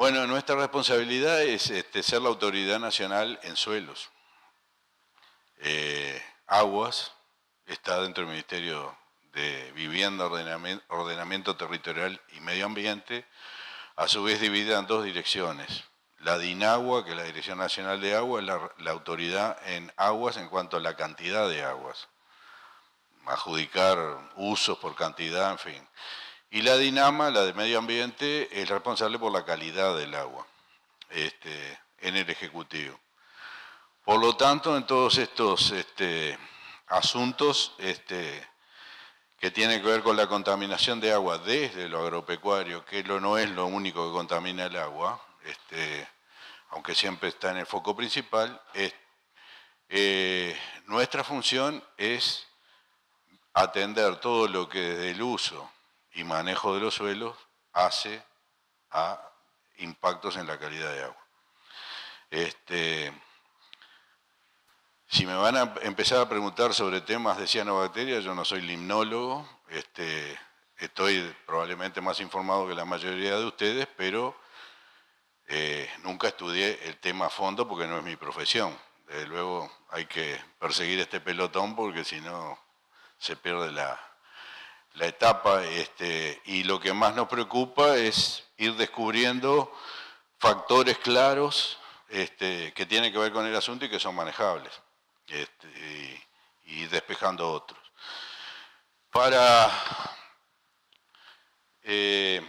Bueno, nuestra responsabilidad es este, ser la autoridad nacional en suelos. Eh, aguas está dentro del Ministerio de Vivienda, Ordenamiento, Territorial y Medio Ambiente, a su vez dividida en dos direcciones. La DINAGUA, que es la Dirección Nacional de Agua, es la, la autoridad en aguas en cuanto a la cantidad de aguas. Adjudicar usos por cantidad, en fin. Y la Dinama, la de medio ambiente, es responsable por la calidad del agua este, en el Ejecutivo. Por lo tanto, en todos estos este, asuntos este, que tienen que ver con la contaminación de agua desde lo agropecuario, que lo, no es lo único que contamina el agua, aunque siempre está en el foco principal, eh, nuestra función es atender todo lo que desde el uso manejo de los suelos hace a impactos en la calidad de agua. Este, si me van a empezar a preguntar sobre temas de cianobacterias, yo no soy limnólogo, este, estoy probablemente más informado que la mayoría de ustedes, pero eh, nunca estudié el tema a fondo porque no es mi profesión. Desde luego hay que perseguir este pelotón porque si no se pierde la, la etapa este, y lo que más nos preocupa es ir descubriendo factores claros este, que tienen que ver con el asunto y que son manejables este, y, despejando otros. Para eh,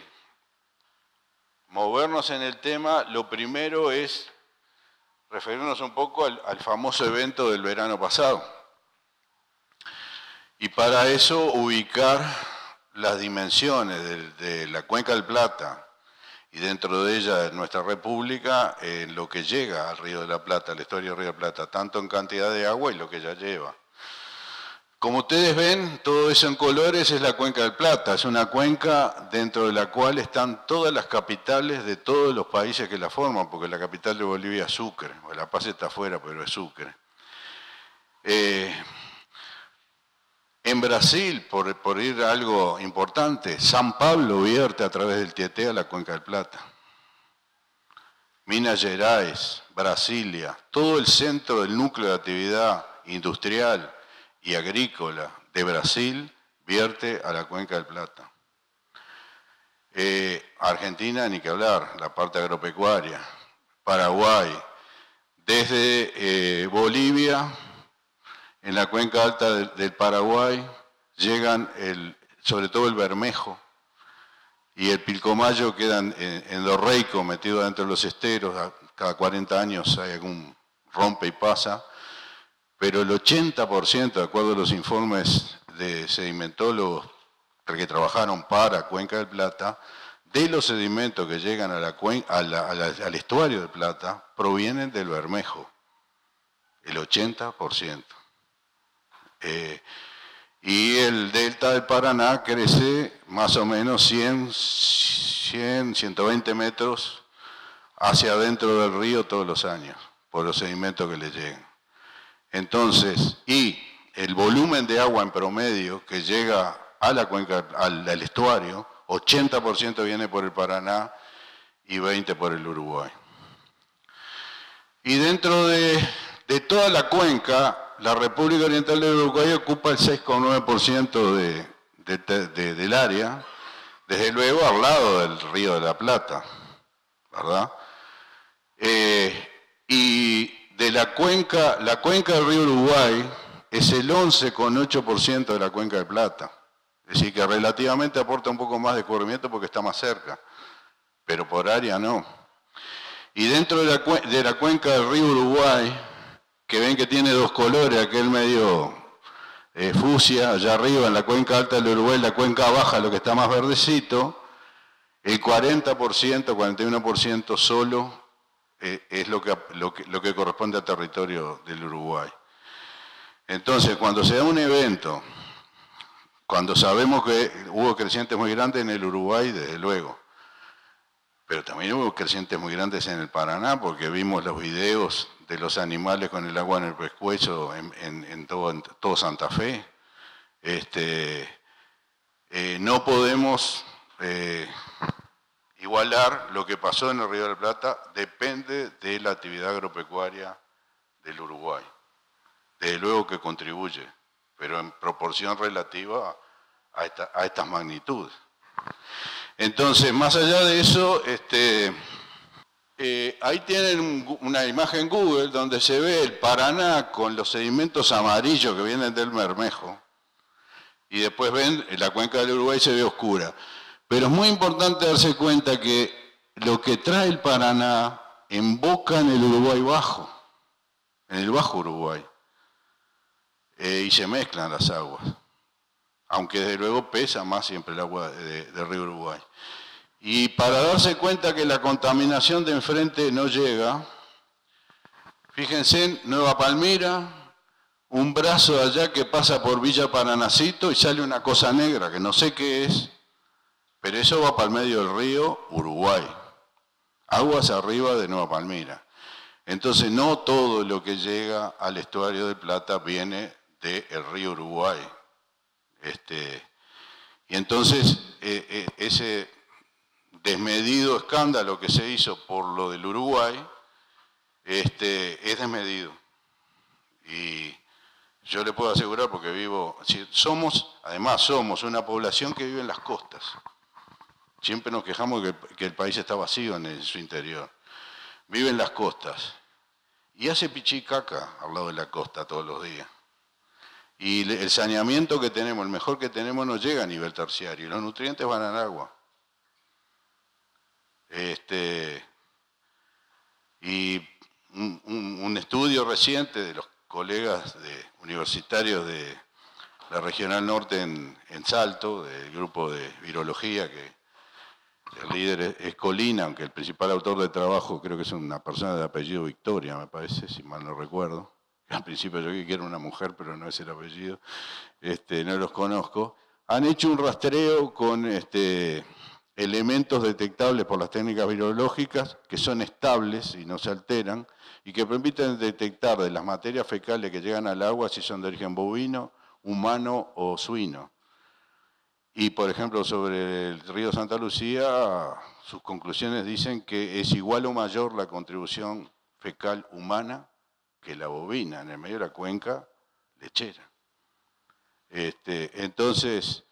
movernos en el tema, lo primero es referirnos un poco al famoso evento del verano pasado y para eso ubicar las dimensiones de, la cuenca del Plata y dentro de ella nuestra república en lo que llega al río de la Plata, la historia del río de la Plata, tanto en cantidad de agua y lo que ya lleva. Como ustedes ven, todo eso en colores es la cuenca del Plata, es una cuenca dentro de la cual están todas las capitales de todos los países que la forman, porque la capital de Bolivia es Sucre, o La Paz está afuera, pero es Sucre. Eh, en Brasil, por, ir algo importante, San Pablo vierte a través del Tieté a la Cuenca del Plata. Minas Gerais, Brasilia, todo el centro del núcleo de actividad industrial y agrícola de Brasil vierte a la Cuenca del Plata. Eh, Argentina, ni que hablar, la parte agropecuaria. Paraguay, desde eh, Bolivia en la cuenca alta del, Paraguay llegan sobre todo el Bermejo y el Pilcomayo quedan en, los reicos metidos dentro de los esteros, cada 40 años hay algún rompe y pasa, pero el 80%, de acuerdo a los informes de sedimentólogos que trabajaron para Cuenca del Plata, de los sedimentos que llegan al estuario de Plata provienen del Bermejo, el 80%. Eh, y el delta del Paraná crece más o menos 100, 100 120 metros hacia adentro del río todos los años, por los sedimentos que le llegan. Entonces, y el volumen de agua en promedio que llega a la cuenca, al, estuario, 80% viene por el Paraná y 20% por el Uruguay. Y dentro de toda la cuenca la República Oriental del Uruguay ocupa el 6,9% del área, desde luego al lado del Río de la Plata, ¿verdad? Eh, y de la cuenca, la cuenca del río Uruguay es el 11,8% de la cuenca de Plata. Es decir, que relativamente aporta un poco más de cubrimiento porque está más cerca, pero por área no. Y dentro de la cuenca del río Uruguay, que ven que tiene dos colores, aquel medio eh, allá arriba en la cuenca alta del Uruguay, la cuenca baja, lo que está más verdecito, el 40%, 41% solo eh, es lo que, lo, que, lo que corresponde al territorio del Uruguay. Entonces, cuando se da un evento, cuando sabemos que hubo crecientes muy grandes en el Uruguay, desde luego, pero también hubo crecientes muy grandes en el Paraná, porque vimos los videos de los animales con el agua en el pescuezo en, todo, Santa Fe. Este, eh, no podemos eh, igualar lo que pasó en el Río de la Plata, depende de la actividad agropecuaria del Uruguay. Desde luego que contribuye, pero en proporción relativa a, a estas magnitudes. Entonces, más allá de eso, este, eh, ahí tienen una imagen Google donde se ve el Paraná con los sedimentos amarillos que vienen del Mermejo. Y después ven, la cuenca del Uruguay se ve oscura. Pero es muy importante darse cuenta que lo que trae el Paraná emboca en el Uruguay bajo, en el bajo Uruguay. Eh, y se mezclan las aguas. Aunque desde luego pesa más siempre el agua del río Uruguay. Y para darse cuenta que la contaminación de enfrente no llega, fíjense, en Nueva Palmira, un brazo allá que pasa por Villa Paranacito y sale una cosa negra que no sé qué es, pero eso va para el medio del río Uruguay, aguas arriba de Nueva Palmira. Entonces no todo lo que llega al estuario de Plata viene del río Uruguay. Este, y entonces eh, eh, ese desmedido escándalo que se hizo por lo del Uruguay, este, es desmedido. Y yo le puedo asegurar, porque vivo, somos, además somos una población que vive en las costas. Siempre nos quejamos que, que el país está vacío en, su interior. Vive en las costas. Y hace pichicaca al lado de la costa todos los días. Y el saneamiento que tenemos, el mejor que tenemos, no llega a nivel terciario. Los nutrientes van al agua. Este, y un, estudio reciente de los colegas de, universitarios de la Regional Norte en, Salto, del grupo de virología, que el líder es, Colina, aunque el principal autor de trabajo creo que es una persona de apellido Victoria, me parece, si mal no recuerdo. Al principio yo que quiero una mujer, pero no es el apellido, este, no los conozco. Han hecho un rastreo con este, elementos detectables por las técnicas virológicas que son estables y no se alteran y que permiten detectar de las materias fecales que llegan al agua si son de origen bovino, humano o suino. Y por ejemplo sobre el río Santa Lucía, sus conclusiones dicen que es igual o mayor la contribución fecal humana que la bovina en el medio de la cuenca lechera. Este, entonces,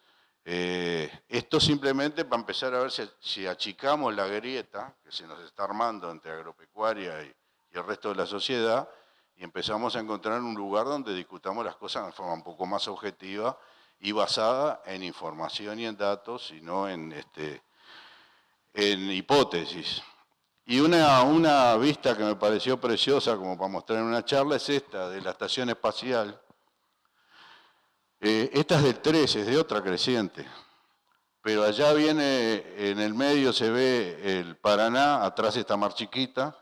eh, esto simplemente para empezar a ver si, achicamos la grieta que se nos está armando entre agropecuaria y, el resto de la sociedad y empezamos a encontrar un lugar donde discutamos las cosas de forma un poco más objetiva y basada en información y en datos y no en, este, hipótesis. Y una, una vista que me pareció preciosa como para mostrar en una charla es esta de la estación espacial eh, esta es del 13, es de otra creciente. Pero allá viene, en el medio se ve el Paraná, atrás está Mar Chiquita,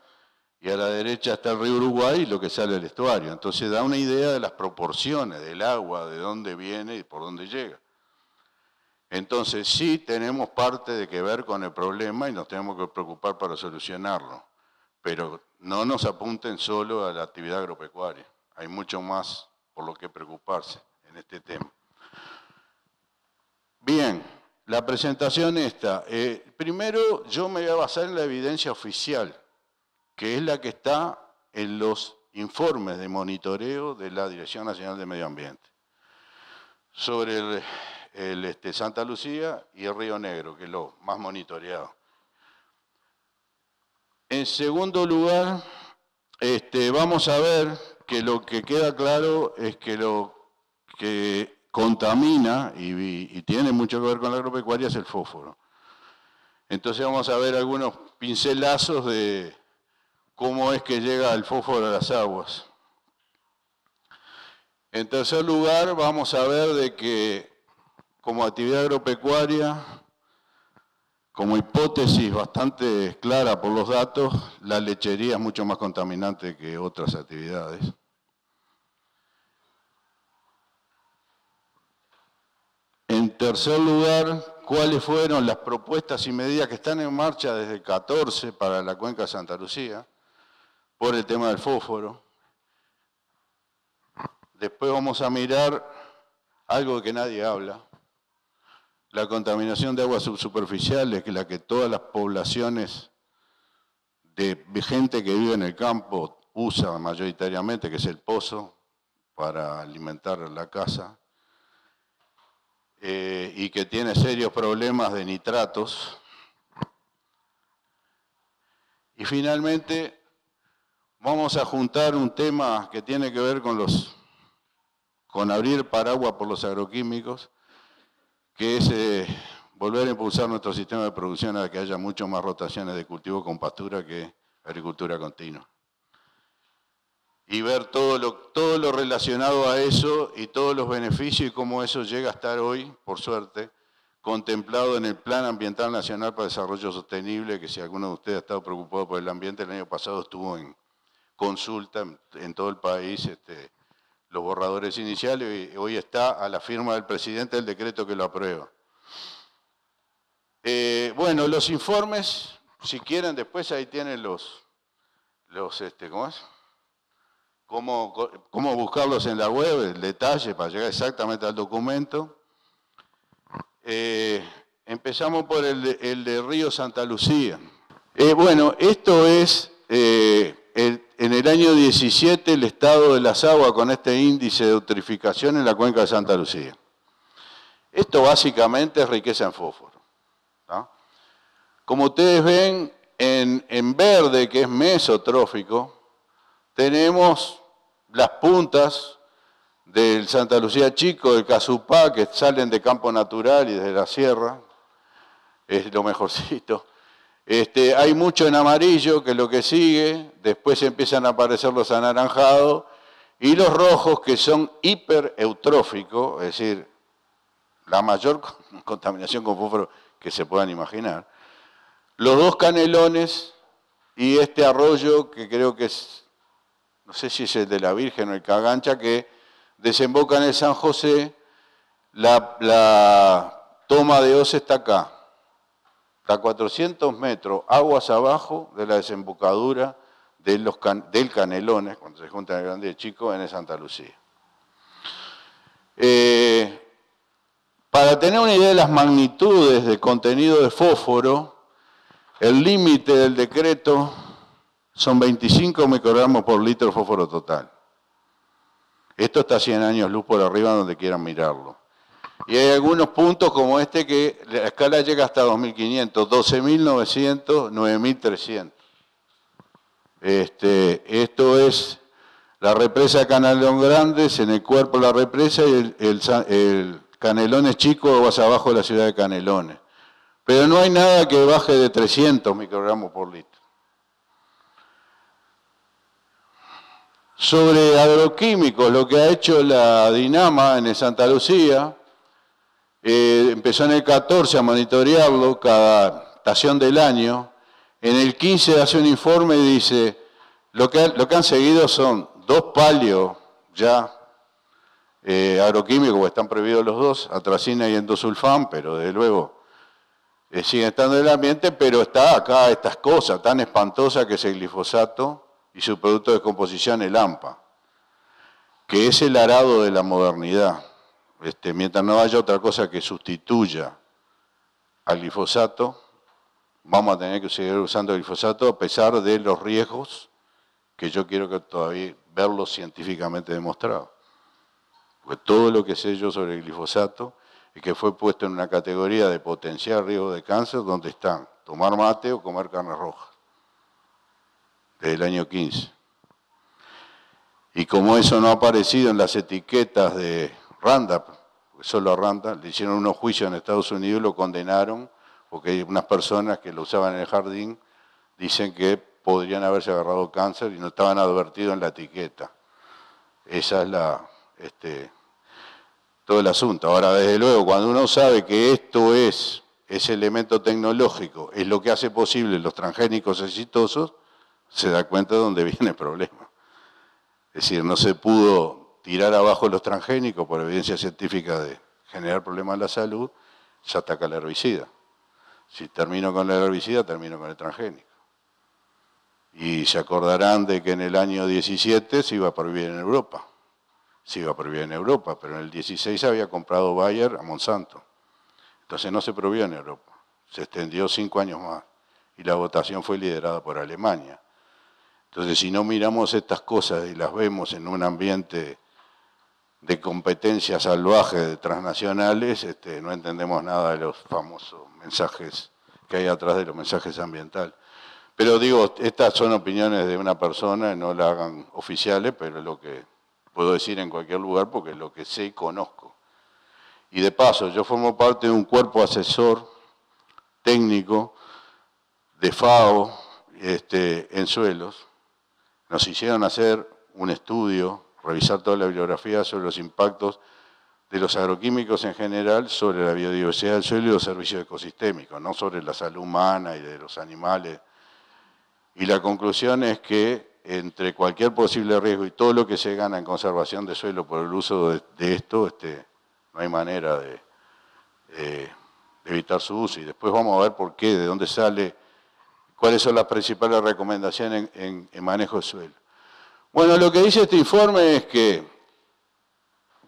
y a la derecha está el río Uruguay lo que sale del estuario. Entonces da una idea de las proporciones del agua, de dónde viene y por dónde llega. Entonces sí tenemos parte de que ver con el problema y nos tenemos que preocupar para solucionarlo, pero no nos apunten solo a la actividad agropecuaria, hay mucho más por lo que preocuparse en este tema. Bien, la presentación esta. Eh, primero yo me voy a basar en la evidencia oficial, que es la que está en los informes de monitoreo de la Dirección Nacional de Medio Ambiente sobre el, este, Santa Lucía y el Río Negro, que es lo más monitoreado. En segundo lugar, este, vamos a ver que lo que queda claro es que lo que contamina y, tiene mucho que ver con la agropecuaria es el fósforo. Entonces vamos a ver algunos pincelazos de cómo es que llega el fósforo a las aguas. En tercer lugar, vamos a ver de que como actividad agropecuaria, como hipótesis bastante clara por los datos, la lechería es mucho más contaminante que otras actividades. En tercer lugar, cuáles fueron las propuestas y medidas que están en marcha desde el 14 para la cuenca de Santa Lucía por el tema del fósforo. Después vamos a mirar algo que nadie habla, la contaminación de aguas subsuperficiales, que es la que todas las poblaciones de gente que vive en el campo usa mayoritariamente, que es el pozo para alimentar la casa. Eh, y que tiene serios problemas de nitratos. Y finalmente vamos a juntar un tema que tiene que ver con los con abrir paraguas por los agroquímicos, que es eh, volver a impulsar nuestro sistema de producción a que haya mucho más rotaciones de cultivo con pastura que agricultura continua y ver todo lo, todo lo relacionado a eso y todos los beneficios y cómo eso llega a estar hoy, por suerte, contemplado en el Plan Ambiental Nacional para Desarrollo Sostenible, que si alguno de ustedes ha estado preocupado por el ambiente, el año pasado estuvo en consulta en, todo el país este, los borradores iniciales y hoy está a la firma del presidente el decreto que lo aprueba. Eh, bueno, los informes, si quieren, después ahí tienen los, los este, ¿cómo es? cómo, buscarlos en la web, el detalle para llegar exactamente al documento. Eh, empezamos por el de, Río Santa Lucía. Eh, bueno, esto es, eh, en el año 17, el estado de las aguas con este índice de eutrificación en la cuenca de Santa Lucía. Esto básicamente es riqueza en fósforo. Como ustedes ven, en verde, que es mesotrófico, tenemos las puntas del Santa Lucía Chico, del Cazupá, que salen de campo natural y de la sierra, es lo mejorcito. Este, hay mucho en amarillo, que es lo que sigue, después empiezan a aparecer los anaranjados, y los rojos, que son hipereutróficos, es decir, la mayor contaminación con fósforo que se puedan imaginar. Los dos canelones y este arroyo, que creo que es no sé si es el de la Virgen o el Cagancha, que desemboca en el San José, la, toma de Oz está acá, está a 400 metros, aguas abajo de la desembocadura del Canelones, cuando se juntan el grande y chico, en el Santa Lucía. Eh, para tener una idea de las magnitudes de contenido de fósforo, el límite del decreto son 25 microgramos por litro de fósforo total. Esto está 100 años luz por arriba donde quieran mirarlo. Y hay algunos puntos como este que la escala llega hasta 2500, 12900, 9300. esto es la represa Canalón Grandes, en el cuerpo la represa y el, el, el Canelones chico, vas abajo de la ciudad de Canelones. Pero no hay nada que baje de 300 microgramos por litro. sobre agroquímicos, lo que ha hecho la Dinama en Santa Lucía. Eh, empezó en el 14 a monitorearlo cada estación del año. En el 15 hace un informe y dice, lo que, han seguido son dos palios ya eh, agroquímicos, están prohibidos los dos, atracina y endosulfán, pero de luego eh, siguen estando en el ambiente, pero está acá estas cosas tan espantosas que es el glifosato y su producto de composición, el AMPA, que es el arado de la modernidad. Este, mientras no haya otra cosa que sustituya al glifosato, vamos a tener que seguir usando el glifosato a pesar de los riesgos que yo quiero que todavía verlo científicamente demostrados. Porque todo lo que sé yo sobre el glifosato es que fue puesto en una categoría de potencial riesgo de cáncer donde están tomar mate o comer carne roja desde el año 15. Y como eso no ha aparecido en las etiquetas de Randa, solo a Randa, le hicieron unos juicios en Estados Unidos y lo condenaron, porque hay unas personas que lo usaban en el jardín dicen que podrían haberse agarrado cáncer y no estaban advertidos en la etiqueta. Esa es la, este, todo el asunto. Ahora, desde luego, cuando uno sabe que esto es ese elemento tecnológico, es lo que hace posible los transgénicos exitosos, se da cuenta de dónde viene el problema. Es decir, no se pudo tirar abajo los transgénicos por evidencia científica de generar problemas en la salud, se ataca el herbicida. Si termino con el herbicida, termino con el transgénico. Y se acordarán de que en el año 17 se iba a prohibir en Europa. Se iba a prohibir en Europa, pero en el 16 había comprado Bayer a Monsanto. Entonces no se prohibió en Europa. Se extendió cinco años más. Y la votación fue liderada por Alemania. Entonces, si no miramos estas cosas y las vemos en un ambiente de competencia salvaje de transnacionales, este, no entendemos nada de los famosos mensajes que hay atrás de los mensajes ambientales. Pero digo, estas son opiniones de una persona, no las hagan oficiales, pero es lo que puedo decir en cualquier lugar porque es lo que sé y conozco. Y de paso, yo formo parte de un cuerpo asesor técnico de FAO este, en suelos, nos hicieron hacer un estudio, revisar toda la bibliografía sobre los impactos de los agroquímicos en general sobre la biodiversidad del suelo y los servicios ecosistémicos, no sobre la salud humana y de los animales. Y la conclusión es que entre cualquier posible riesgo y todo lo que se gana en conservación de suelo por el uso de, esto, este, no hay manera eh, de evitar su uso. Y después vamos a ver por qué, de dónde sale cuáles son las principales recomendaciones en, manejo de suelo. Bueno, lo que dice este informe es que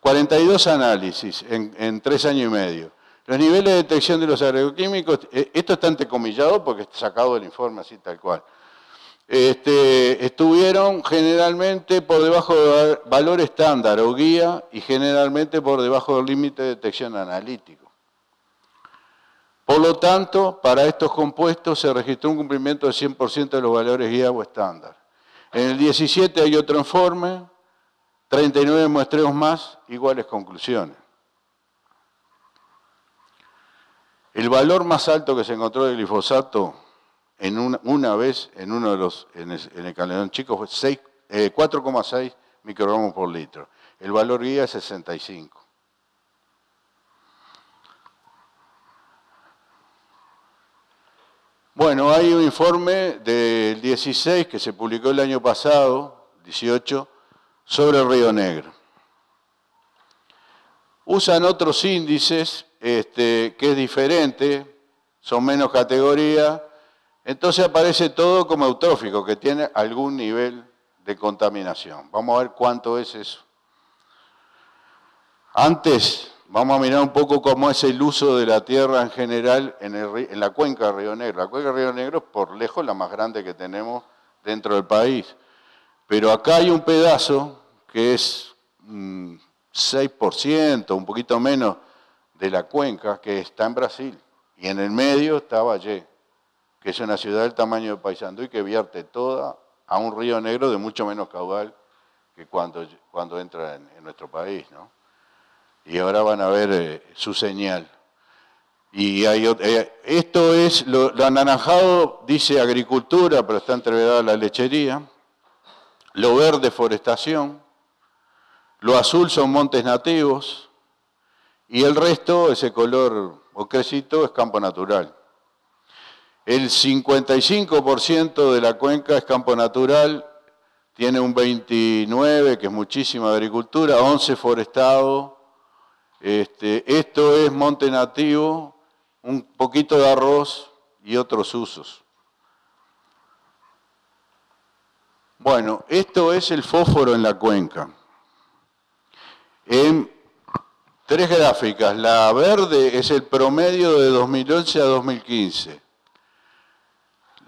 42 análisis en, tres años y medio. Los niveles de detección de los agroquímicos, eh, esto está entrecomillado porque está sacado el informe así tal cual. Este, estuvieron generalmente por debajo del valor estándar o guía y generalmente por debajo del límite de detección analítico. Por lo tanto, para estos compuestos se registró un cumplimiento del 100% de los valores guía o estándar. En el 17 hay otro informe, 39 muestreos más, iguales conclusiones. El valor más alto que se encontró de glifosato en una, vez en uno de los en el, en chico fue 4,6 eh, microgramos por litro. El valor guía es 65. Bueno, hay un informe del 16 que se publicó el año pasado, 18, sobre el Río Negro. Usan otros índices, este, que es diferente, son menos categoría, entonces aparece todo como eutrófico, que tiene algún nivel de contaminación. Vamos a ver cuánto es eso. Antes vamos a mirar un poco cómo es el uso de la tierra en general en, la cuenca de Río Negro. La cuenca de Río Negro es por lejos la más grande que tenemos dentro del país. Pero acá hay un pedazo que es 6%, mm, un poquito menos, de la cuenca que está en Brasil. Y en el medio está Valle, que es una ciudad del tamaño de Paysandú y que vierte toda a un río negro de mucho menos caudal que cuando, entra en, en nuestro país, ¿no? y ahora van a ver eh, su señal. Y hay, eh, esto es, lo, anaranjado dice agricultura, pero está entrevedada la lechería, lo verde forestación, lo azul son montes nativos y el resto, ese color ocrecito, es campo natural. El 55% de la cuenca es campo natural, tiene un 29, que es muchísima agricultura, 11 forestado, este, esto es monte nativo, un poquito de arroz y otros usos. Bueno, esto es el fósforo en la cuenca. En tres gráficas, la verde es el promedio de 2011 a 2015.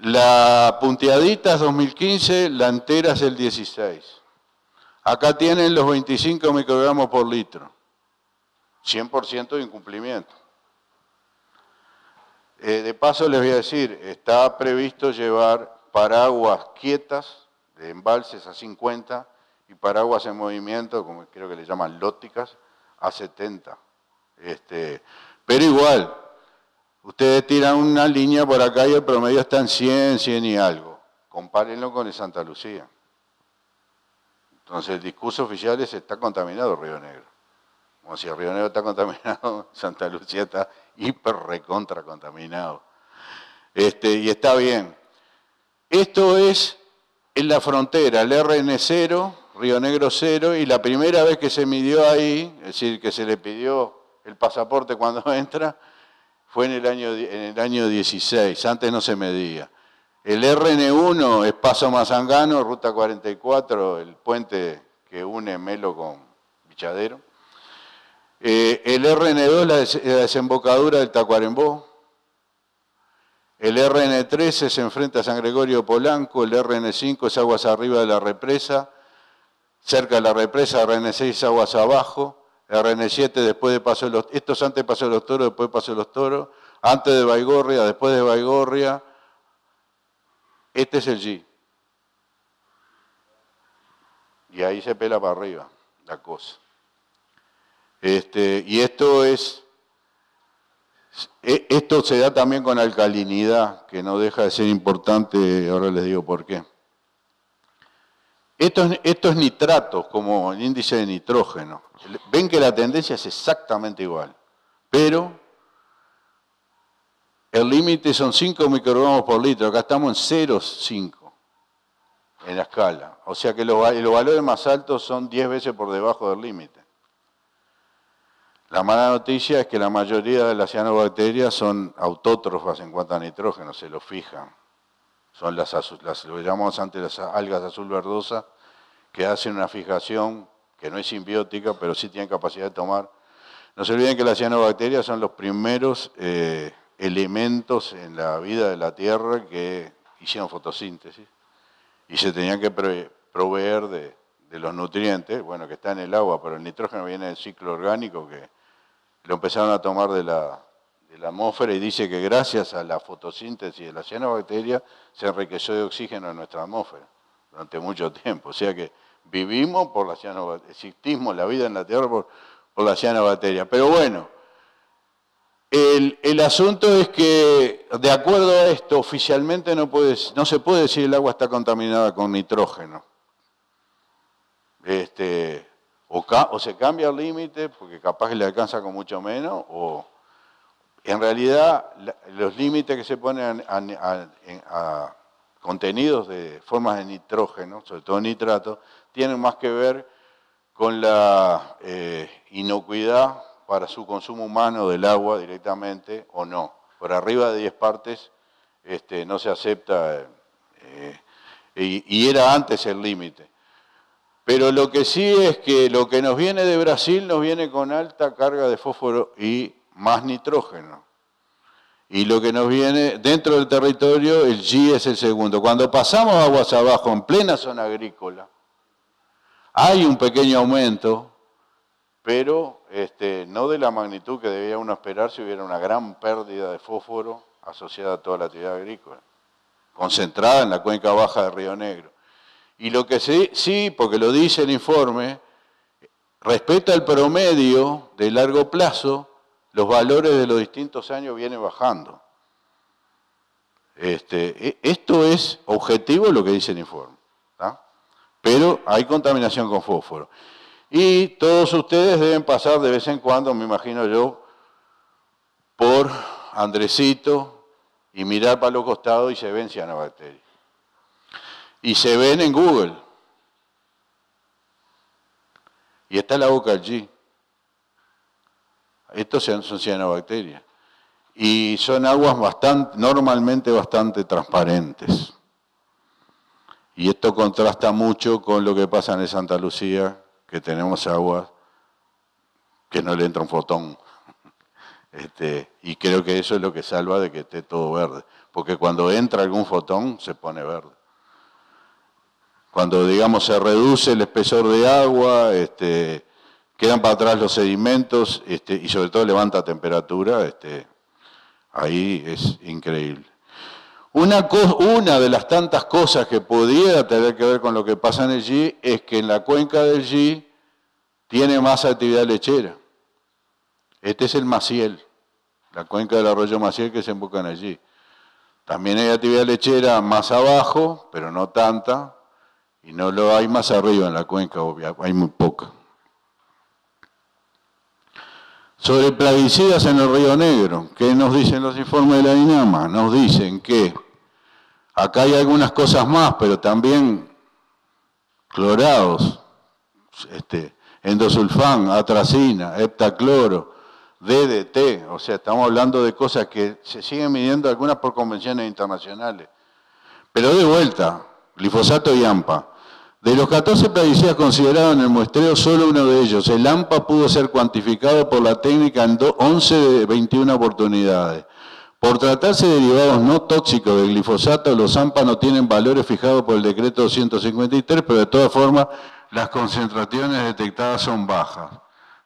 La punteadita es 2015, la entera es el 16. Acá tienen los 25 microgramos por litro. 100% de incumplimiento. Eh, de paso les voy a decir, está previsto llevar paraguas quietas de embalses a 50 y paraguas en movimiento, como creo que le llaman lóticas, a 70. Este, pero igual, ustedes tiran una línea por acá y el promedio está en 100, 100 y algo. Compárenlo con el Santa Lucía. Entonces el discurso oficial es está contaminado Río Negro. Como si Río Negro está contaminado, Santa Lucía está hiper recontra contaminado. Este, y está bien. Esto es en la frontera, el RN0, Río Negro 0, y la primera vez que se midió ahí, es decir, que se le pidió el pasaporte cuando entra, fue en el año, en el año 16, antes no se medía. El RN1 es Paso Mazangano, Ruta 44, el puente que une Melo con Bichadero. Eh, el RN2 es la, desembocadura del Tacuarembó. El RN13 se enfrenta a San Gregorio Polanco, el RN5 es aguas arriba de la represa, cerca de la represa, RN6 es aguas abajo, RN7 después de Paso de los estos antes de los Toros, después de Paso de los Toros, antes de Baigorria, después de Baigorria. Este es el G. Y ahí se pela para arriba la cosa. Este, y esto es, e, esto se da también con alcalinidad, que no deja de ser importante, ahora les digo por qué. Esto es nitratos, como el índice de nitrógeno, ven que la tendencia es exactamente igual, pero el límite son 5 microgramos por litro, acá estamos en 0,5 en la escala. O sea que los valores más altos son 10 veces por debajo del límite. La mala noticia es que la mayoría de las cianobacterias son autótrofas en cuanto a nitrógeno, se lo fijan. Son las, las lo llamamos antes las algas azul verdosa, que hacen una fijación que no es simbiótica, pero sí tienen capacidad de tomar. No se olviden que las cianobacterias son los primeros eh, elementos en la vida de la Tierra que hicieron fotosíntesis y se tenían que proveer de, de los nutrientes, bueno, que está en el agua, pero el nitrógeno viene del ciclo orgánico que lo empezaron a tomar de la, atmósfera y dice que gracias a la fotosíntesis de la cianobacteria se enriqueció de oxígeno en nuestra atmósfera durante mucho tiempo. O sea que vivimos por la cianobacteria, existimos la vida en la Tierra por, por la cianobacteria. Pero bueno, el, asunto es que, de acuerdo a esto, oficialmente no, se puede decir el agua está contaminada con nitrógeno. Este, o, se cambia el límite porque capaz que le alcanza con mucho menos, o en realidad los límites que se ponen a, contenidos de formas de nitrógeno, sobre todo nitrato, tienen más que ver con la eh, inocuidad para su consumo humano del agua directamente o no. Por arriba de 10 partes este, no se acepta, eh, eh, y, era antes el límite. Pero lo que sí es que lo que nos viene de Brasil nos viene con alta carga de fósforo y más nitrógeno. Y lo que nos viene dentro del territorio, el G es el segundo. Cuando pasamos aguas abajo, en plena zona agrícola, hay un pequeño aumento, pero este, no de la magnitud que debía uno esperar si hubiera una gran pérdida de fósforo asociada a toda la actividad agrícola, concentrada en la cuenca baja del Río Negro. Y lo que sí, sí, porque lo dice el informe, respeta el promedio de largo plazo, los valores de los distintos años vienen bajando. Este, e, esto es objetivo lo que dice el informe. Pero hay contaminación con fósforo. Y todos ustedes deben pasar de vez en cuando, me imagino yo, por Andresito y mirar para los costados y se ven cianobacterias y se ven en Google. Y está la boca allí. Estos son cianobacterias. Y son aguas bastante, normalmente bastante transparentes. Y esto contrasta mucho con lo que pasa en Santa Lucía, que tenemos aguas que no le entra un fotón. Este, y creo que eso es lo que salva de que esté todo verde. Porque cuando entra algún fotón, se pone verde cuando digamos se reduce el espesor de agua, este, quedan para atrás los sedimentos este, y sobre todo levanta temperatura, este, ahí es increíble. Una, de las tantas cosas que pudiera tener que ver con lo que pasa en el G es que en la cuenca del G tiene más actividad lechera. Este es el Maciel, la cuenca del arroyo Maciel que se el allí. También hay actividad lechera más abajo, pero no tanta, y no lo hay más arriba en la cuenca, obvia, hay muy poca. Sobre plaguicidas en el Río Negro, ¿qué nos dicen los informes de la Dinama? Nos dicen que acá hay algunas cosas más, pero también clorados, este, endosulfán, atracina, heptacloro, DDT, o sea, estamos hablando de cosas que se siguen midiendo algunas por convenciones internacionales. Pero de vuelta, glifosato y AMPA. De los 14 plaguicidas considerados en el muestreo, solo uno de ellos, el AMPA, pudo ser cuantificado por la técnica en 11 de 21 oportunidades. Por tratarse de derivados no tóxicos de glifosato, los AMPA no tienen valores fijados por el decreto 253, pero de todas formas las concentraciones detectadas son bajas.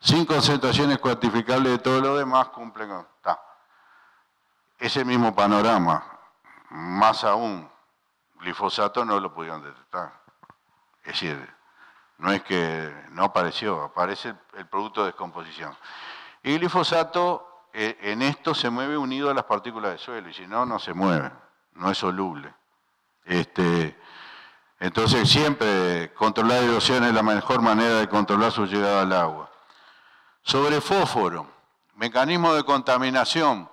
Sin concentraciones cuantificables de todo lo demás cumplen con... Ese mismo panorama, más aún, glifosato no lo pudieron detectar. Es decir, no es que no apareció, aparece el producto de descomposición. Y el glifosato eh, en esto se mueve unido a las partículas de suelo, y si no, no se mueve, no es soluble. Este, entonces siempre controlar erosión es la mejor manera de controlar su llegada al agua. Sobre fósforo, mecanismo de contaminación.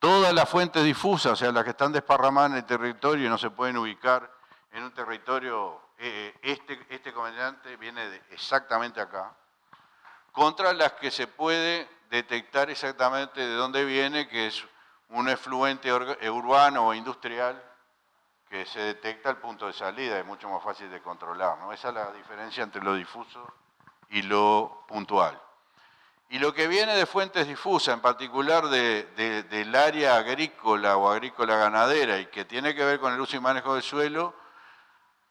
Todas las fuentes difusas, o sea, las que están desparramadas en el territorio y no se pueden ubicar en un territorio eh, este, este viene exactamente acá, contra las que se puede detectar exactamente de dónde viene, que es un efluente eh, urbano o industrial que se detecta al punto de salida, es mucho más fácil de controlar. Esa es la diferencia entre lo difuso y lo puntual. Y lo que viene de fuentes difusas, en particular del área agrícola o agrícola ganadera y que tiene que ver con el uso y manejo del suelo,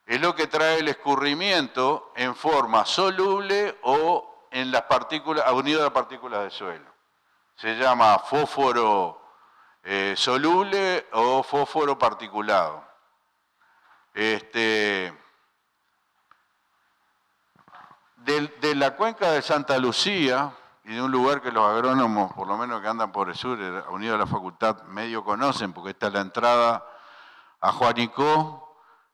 es lo que trae el escurrimiento en forma soluble o en las partículas, unido a partículas de suelo. Se llama fósforo eh, soluble o fósforo particulado. Este, de, la cuenca de Santa Lucía y de un lugar que los agrónomos, por lo menos que andan por el sur, unido a la facultad, medio conocen, porque está la entrada a Juanico,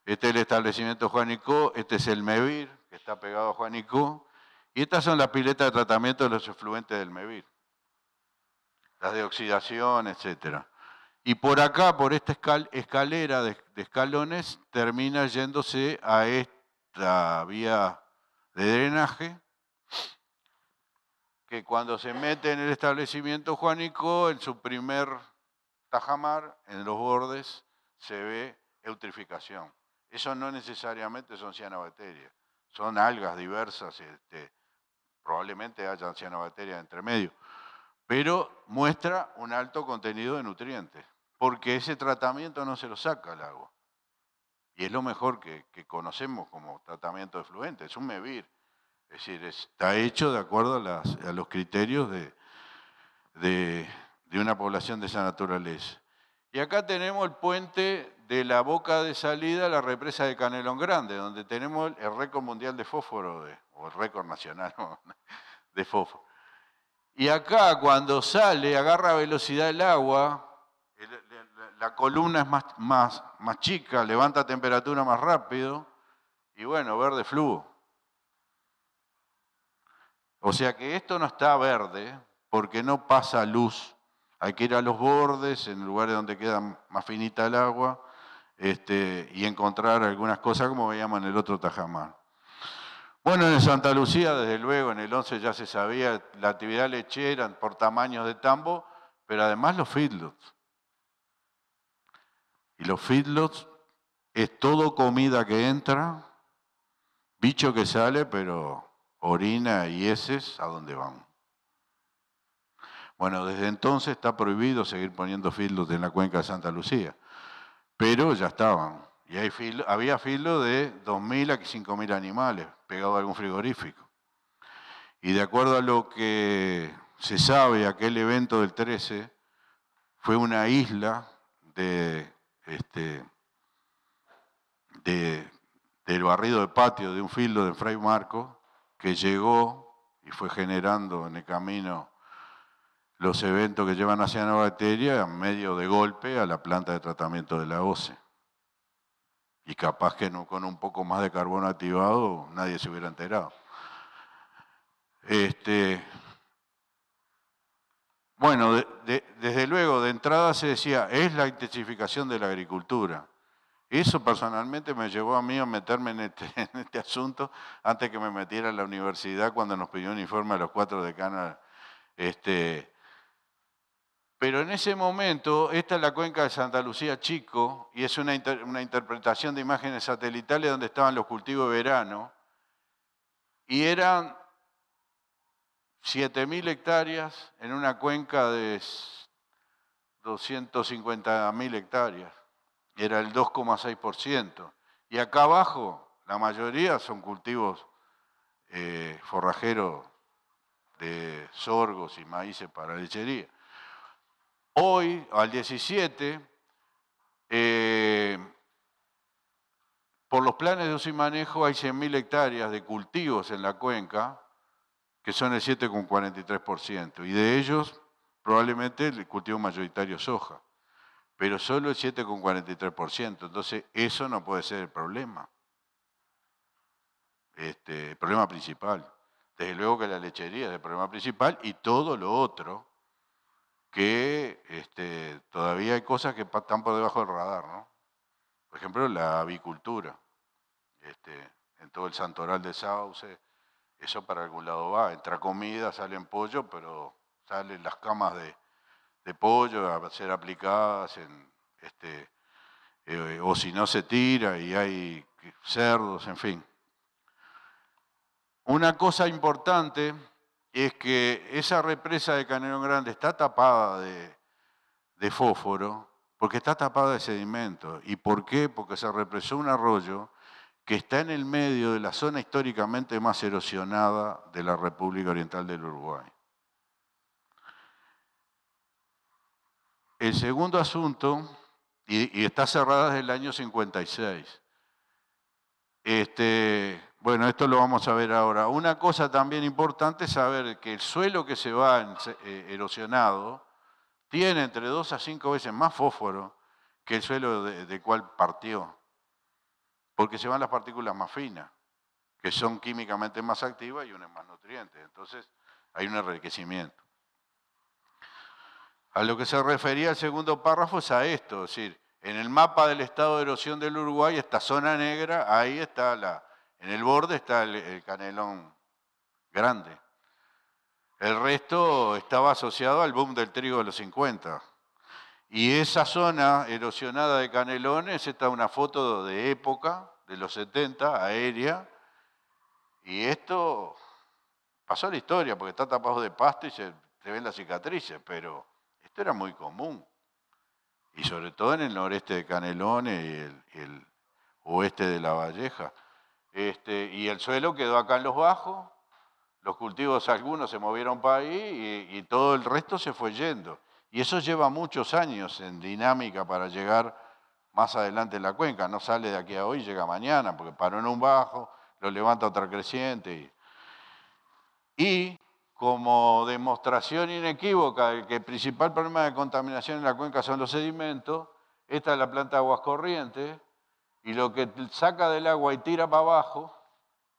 este es el establecimiento Juanico, este es el Mevir, que está pegado a Juanico, y estas son las piletas de tratamiento de los efluentes del Mevir, las de oxidación, etc. Y por acá, por esta escalera de, escalones, termina yéndose a esta vía de drenaje, que cuando se mete en el establecimiento juanico, en su primer tajamar, en los bordes, se ve eutrificación. Eso no necesariamente son cianobacterias, son algas diversas, este, probablemente haya cianobacterias entre medio, pero muestra un alto contenido de nutrientes, porque ese tratamiento no se lo saca al agua. Y es lo mejor que, conocemos como tratamiento de fluentes, es un MEVIR. Es decir, está hecho de acuerdo a, los criterios de una población de esa naturaleza. Y acá tenemos el puente de la boca de salida a la represa de Canelón Grande, donde tenemos el récord mundial de fósforo, o el récord nacional de fósforo. Y acá cuando sale, agarra velocidad el agua, la columna es más, más, más chica, levanta temperatura más rápido, y bueno, verde flujo. O sea que esto no está verde porque no pasa luz. Hay que ir a los bordes, en lugares donde queda más finita el agua, este, y encontrar algunas cosas como veíamos en el otro Tajamar. Bueno, en Santa Lucía, desde luego, en el 11 ya se sabía la actividad lechera por tamaños de tambo, pero además los feedlots. Y los feedlots es todo comida que entra, bicho que sale, pero orina y heces a dónde van. Bueno, desde entonces está prohibido seguir poniendo feedlots en la cuenca de Santa Lucía pero ya estaban. Y había filo de 2.000 a 5.000 animales pegados a algún frigorífico. Y de acuerdo a lo que se sabe, aquel evento del 13 fue una isla de, este, del barrido de patio de un filo de Fray Marco que llegó y fue generando en el camino los eventos que llevan a bacteria en medio de golpe a la planta de tratamiento de la OCE. Y capaz que con un poco más de carbono activado nadie se hubiera enterado. Este, bueno, desde luego, de entrada se decía, es la intensificación de la agricultura. Eso personalmente me llevó a mí a meterme en este, este asunto antes que me metiera en la universidad cuando nos pidió un informe a los cuatro decanos este, pero en ese momento, esta es la cuenca de Santa Lucía Chico y es una, interpretación de imágenes satelitales donde estaban los cultivos de verano y eran 7.000 hectáreas en una cuenca de 250.000 hectáreas. Era el 2,6%. Y acá abajo, la mayoría son cultivos eh, forrajeros de sorgos y maíces para lechería hoy, al 17, eh, por los planes de uso y manejo hay 100.000 hectáreas de cultivos en la cuenca, que son el 7,43%, y de ellos probablemente el cultivo mayoritario es soja, pero solo el 7,43%, entonces eso no puede ser el problema, este, el problema principal. Desde luego que la lechería es el problema principal y todo lo otro que este, todavía hay cosas que están por debajo del radar, ¿no? Por ejemplo, la avicultura, este, en todo el santoral de Sauce, eso para algún lado va, entra comida, salen pollo, pero salen las camas de, pollo a ser aplicadas este, eh, o si no se tira y hay cerdos, en fin. Una cosa importante es que esa represa de Canelón Grande está tapada de, fósforo porque está tapada de sedimento. ¿Y por qué? Porque se represó un arroyo que está en el medio de la zona históricamente más erosionada de la República Oriental del Uruguay. El segundo asunto, y, está cerrada desde el año 56, este, bueno, esto lo vamos a ver ahora. Una cosa también importante es saber que el suelo que se va eh, erosionado tiene entre dos a cinco veces más fósforo que el suelo de, cual partió, porque se van las partículas más finas, que son químicamente más activas y unas más nutrientes. Entonces, hay un enriquecimiento. A lo que se refería el segundo párrafo es a esto, es decir, en el mapa del estado de erosión del Uruguay, esta zona negra, ahí está la, en el borde está el, canelón grande. El resto estaba asociado al boom del trigo de los 50. Y esa zona erosionada de canelones, esta es una foto de época, de los 70, aérea, y esto pasó a la historia, porque está tapado de pasto y se ven las cicatrices, pero esto era muy común. Y sobre todo en el noreste de Canelones y el oeste de La Valleja. Este, y el suelo quedó acá en los bajos, los cultivos algunos se movieron para ahí y, todo el resto se fue yendo. Y eso lleva muchos años en dinámica para llegar más adelante en la cuenca, no sale de aquí a hoy, llega mañana, porque paró en un bajo, lo levanta otra creciente. Y, como demostración inequívoca de que el principal problema de contaminación en la cuenca son los sedimentos, esta es la planta de aguas corrientes, y lo que saca del agua y tira para abajo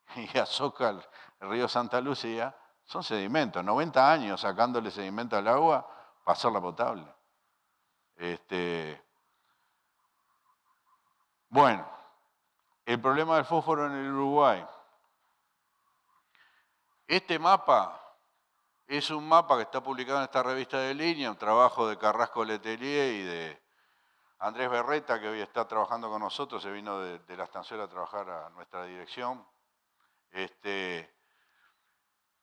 y azoca el río Santa Lucía son sedimentos. 90 años sacándole sedimento al agua para hacerla potable. Este, bueno, el problema del fósforo en el Uruguay. Este mapa es un mapa que está publicado en esta revista de línea, un trabajo de Carrasco Letelier y de Andrés Berreta, que hoy está trabajando con nosotros, se vino de, la estancia a trabajar a nuestra dirección. Este,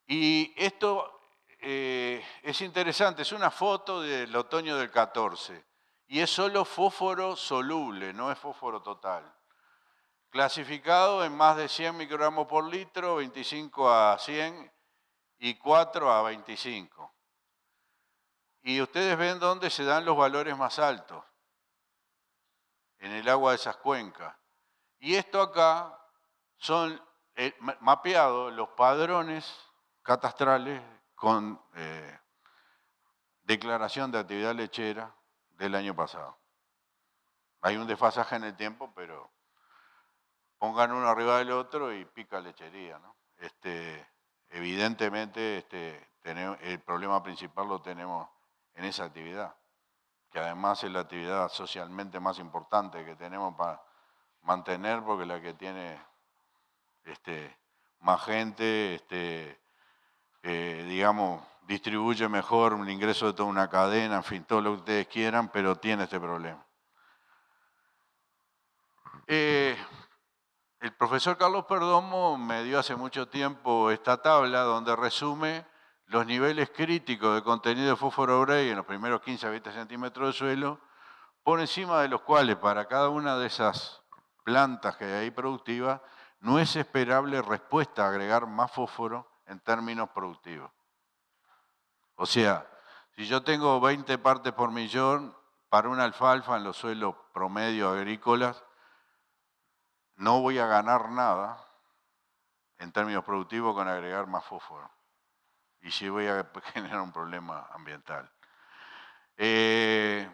y esto eh, es interesante, es una foto del otoño del 14 y es solo fósforo soluble, no es fósforo total. Clasificado en más de 100 microgramos por litro, 25 a 100 y 4 a 25. Y ustedes ven dónde se dan los valores más altos en el agua de esas cuencas. Y esto acá son eh, mapeados los padrones catastrales con eh, declaración de actividad lechera del año pasado. Hay un desfasaje en el tiempo, pero pongan uno arriba del otro y pica lechería. Este, evidentemente este, el problema principal lo tenemos en esa actividad que además es la actividad socialmente más importante que tenemos para mantener, porque la que tiene este, más gente, este, eh, digamos, distribuye mejor el ingreso de toda una cadena, en fin, todo lo que ustedes quieran, pero tiene este problema. Eh, el profesor Carlos Perdomo me dio hace mucho tiempo esta tabla donde resume los niveles críticos de contenido de fósforo bray en los primeros 15 a 20 centímetros de suelo, por encima de los cuales para cada una de esas plantas que hay productivas, no es esperable respuesta a agregar más fósforo en términos productivos. O sea, si yo tengo 20 partes por millón para una alfalfa en los suelos promedio agrícolas, no voy a ganar nada en términos productivos con agregar más fósforo y si voy a generar un problema ambiental. Eh,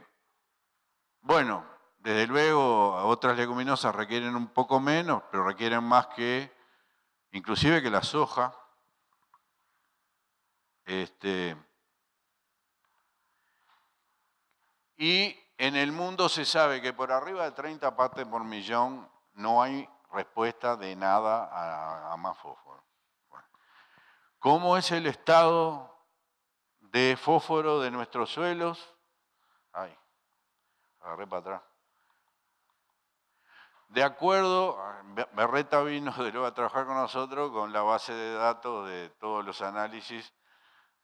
bueno, desde luego otras leguminosas requieren un poco menos, pero requieren más que, inclusive que la soja. Este, y en el mundo se sabe que por arriba de 30 partes por millón no hay respuesta de nada a más fósforo. ¿Cómo es el estado de fósforo de nuestros suelos? Ay, agarré para atrás. De acuerdo, Berreta vino de nuevo a trabajar con nosotros con la base de datos de todos los análisis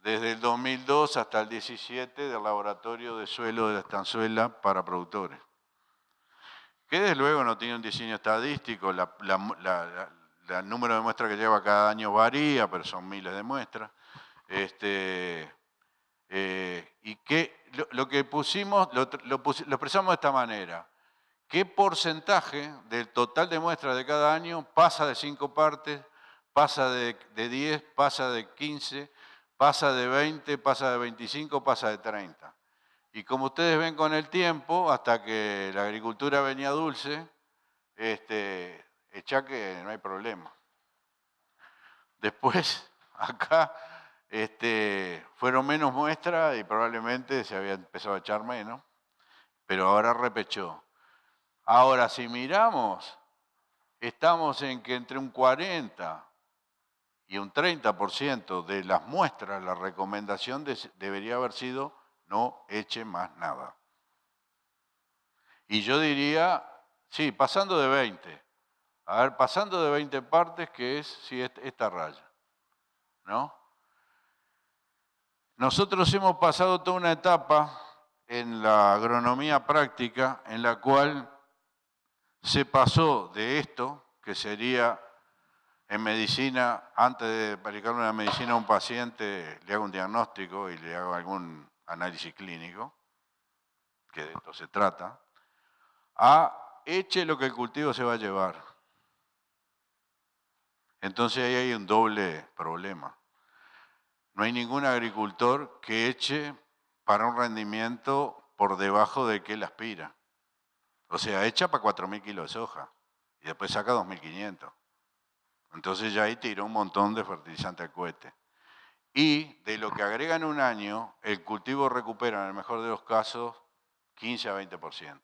desde el 2002 hasta el 2017 del Laboratorio de Suelo de la Estanzuela para Productores. Que desde luego no tiene un diseño estadístico, la, el número de muestras que lleva cada año varía, pero son miles de muestras. Este, eh, y que lo, que pusimos, lo, expresamos de esta manera. ¿Qué porcentaje del total de muestras de cada año pasa de cinco partes, pasa de, de 10, pasa de 15, pasa de 20, pasa de 25, pasa de 30? Y como ustedes ven con el tiempo, hasta que la agricultura venía dulce, este, echa que no hay problema. Después, acá este, fueron menos muestras y probablemente se había empezado a echar menos, pero ahora repechó. Ahora, si miramos, estamos en que entre un 40 y un 30% de las muestras, la recomendación debería haber sido no eche más nada. Y yo diría, sí, pasando de 20, a ver, pasando de 20 partes, que es si esta raya, ¿no? Nosotros hemos pasado toda una etapa en la agronomía práctica en la cual se pasó de esto, que sería en medicina, antes de aplicar una medicina a un paciente, le hago un diagnóstico y le hago algún análisis clínico, que de esto se trata, a eche lo que el cultivo se va a llevar. Entonces ahí hay un doble problema. No hay ningún agricultor que eche para un rendimiento por debajo de que él aspira. O sea, echa para 4.000 kilos de soja y después saca 2.500. Entonces ya ahí tiró un montón de fertilizante al cohete. Y de lo que agregan un año, el cultivo recupera, en el mejor de los casos, 15 a 20%,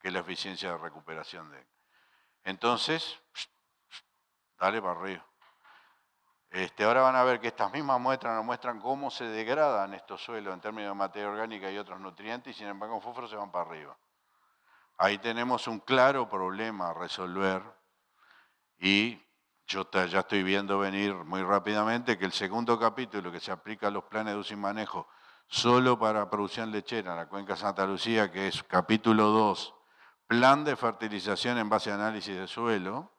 que es la eficiencia de recuperación de. Entonces, Dale para arriba. Este, ahora van a ver que estas mismas muestras nos muestran cómo se degradan estos suelos en términos de materia orgánica y otros nutrientes y sin embargo con fósforo se van para arriba. Ahí tenemos un claro problema a resolver y yo ya estoy viendo venir muy rápidamente que el segundo capítulo que se aplica a los planes de uso y manejo solo para producción lechera en la cuenca Santa Lucía, que es capítulo 2, plan de fertilización en base a análisis de suelo,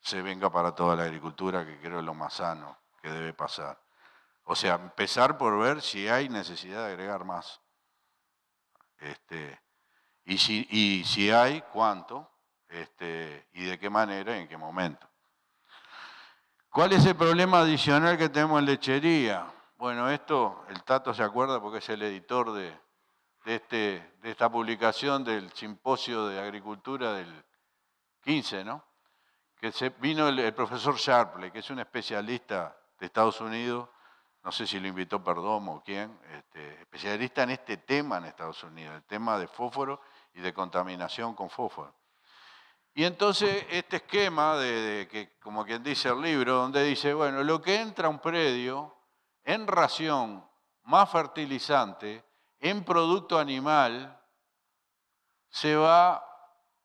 se venga para toda la agricultura, que creo es lo más sano que debe pasar. O sea, empezar por ver si hay necesidad de agregar más. Este, y, si, y si hay, cuánto, este, y de qué manera y en qué momento. ¿Cuál es el problema adicional que tenemos en lechería? Bueno, esto el Tato se acuerda porque es el editor de, de, este, de esta publicación del simposio de agricultura del 15, ¿no? que vino el, profesor Sharple que es un especialista de Estados Unidos, no sé si lo invitó Perdomo o quién, este, especialista en este tema en Estados Unidos, el tema de fósforo y de contaminación con fósforo. Y entonces este esquema, que, como quien dice el libro, donde dice, bueno, lo que entra a un predio en ración más fertilizante, en producto animal, se va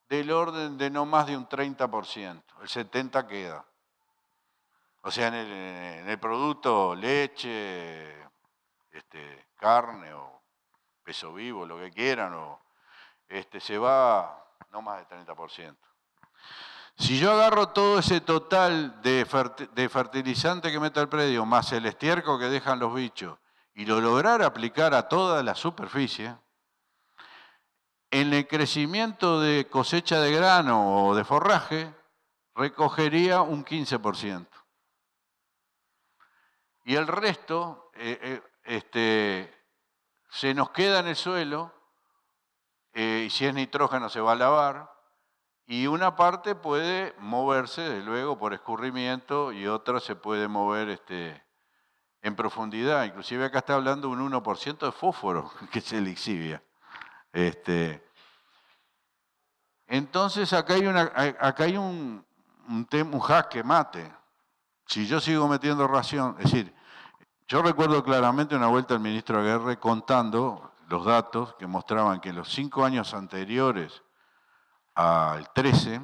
del orden de no más de un 30%, el 70% queda. O sea, en el, producto leche, este, carne o peso vivo, lo que quieran, este, se va no más del 30%. Si yo agarro todo ese total de, fertilizante que mete al predio, más el estiércol que dejan los bichos, y lo lograr aplicar a toda la superficie, en el crecimiento de cosecha de grano o de forraje, recogería un 15%. Y el resto eh, eh, este, se nos queda en el suelo, eh, y si es nitrógeno se va a lavar, y una parte puede moverse, desde luego, por escurrimiento, y otra se puede mover este, en profundidad. Inclusive acá está hablando un 1% de fósforo que se lixivia. Este, entonces acá hay, una, acá hay un, un, que mate. Si yo sigo metiendo ración, es decir, yo recuerdo claramente una vuelta al ministro Aguerre contando los datos que mostraban que en los cinco años anteriores al 13,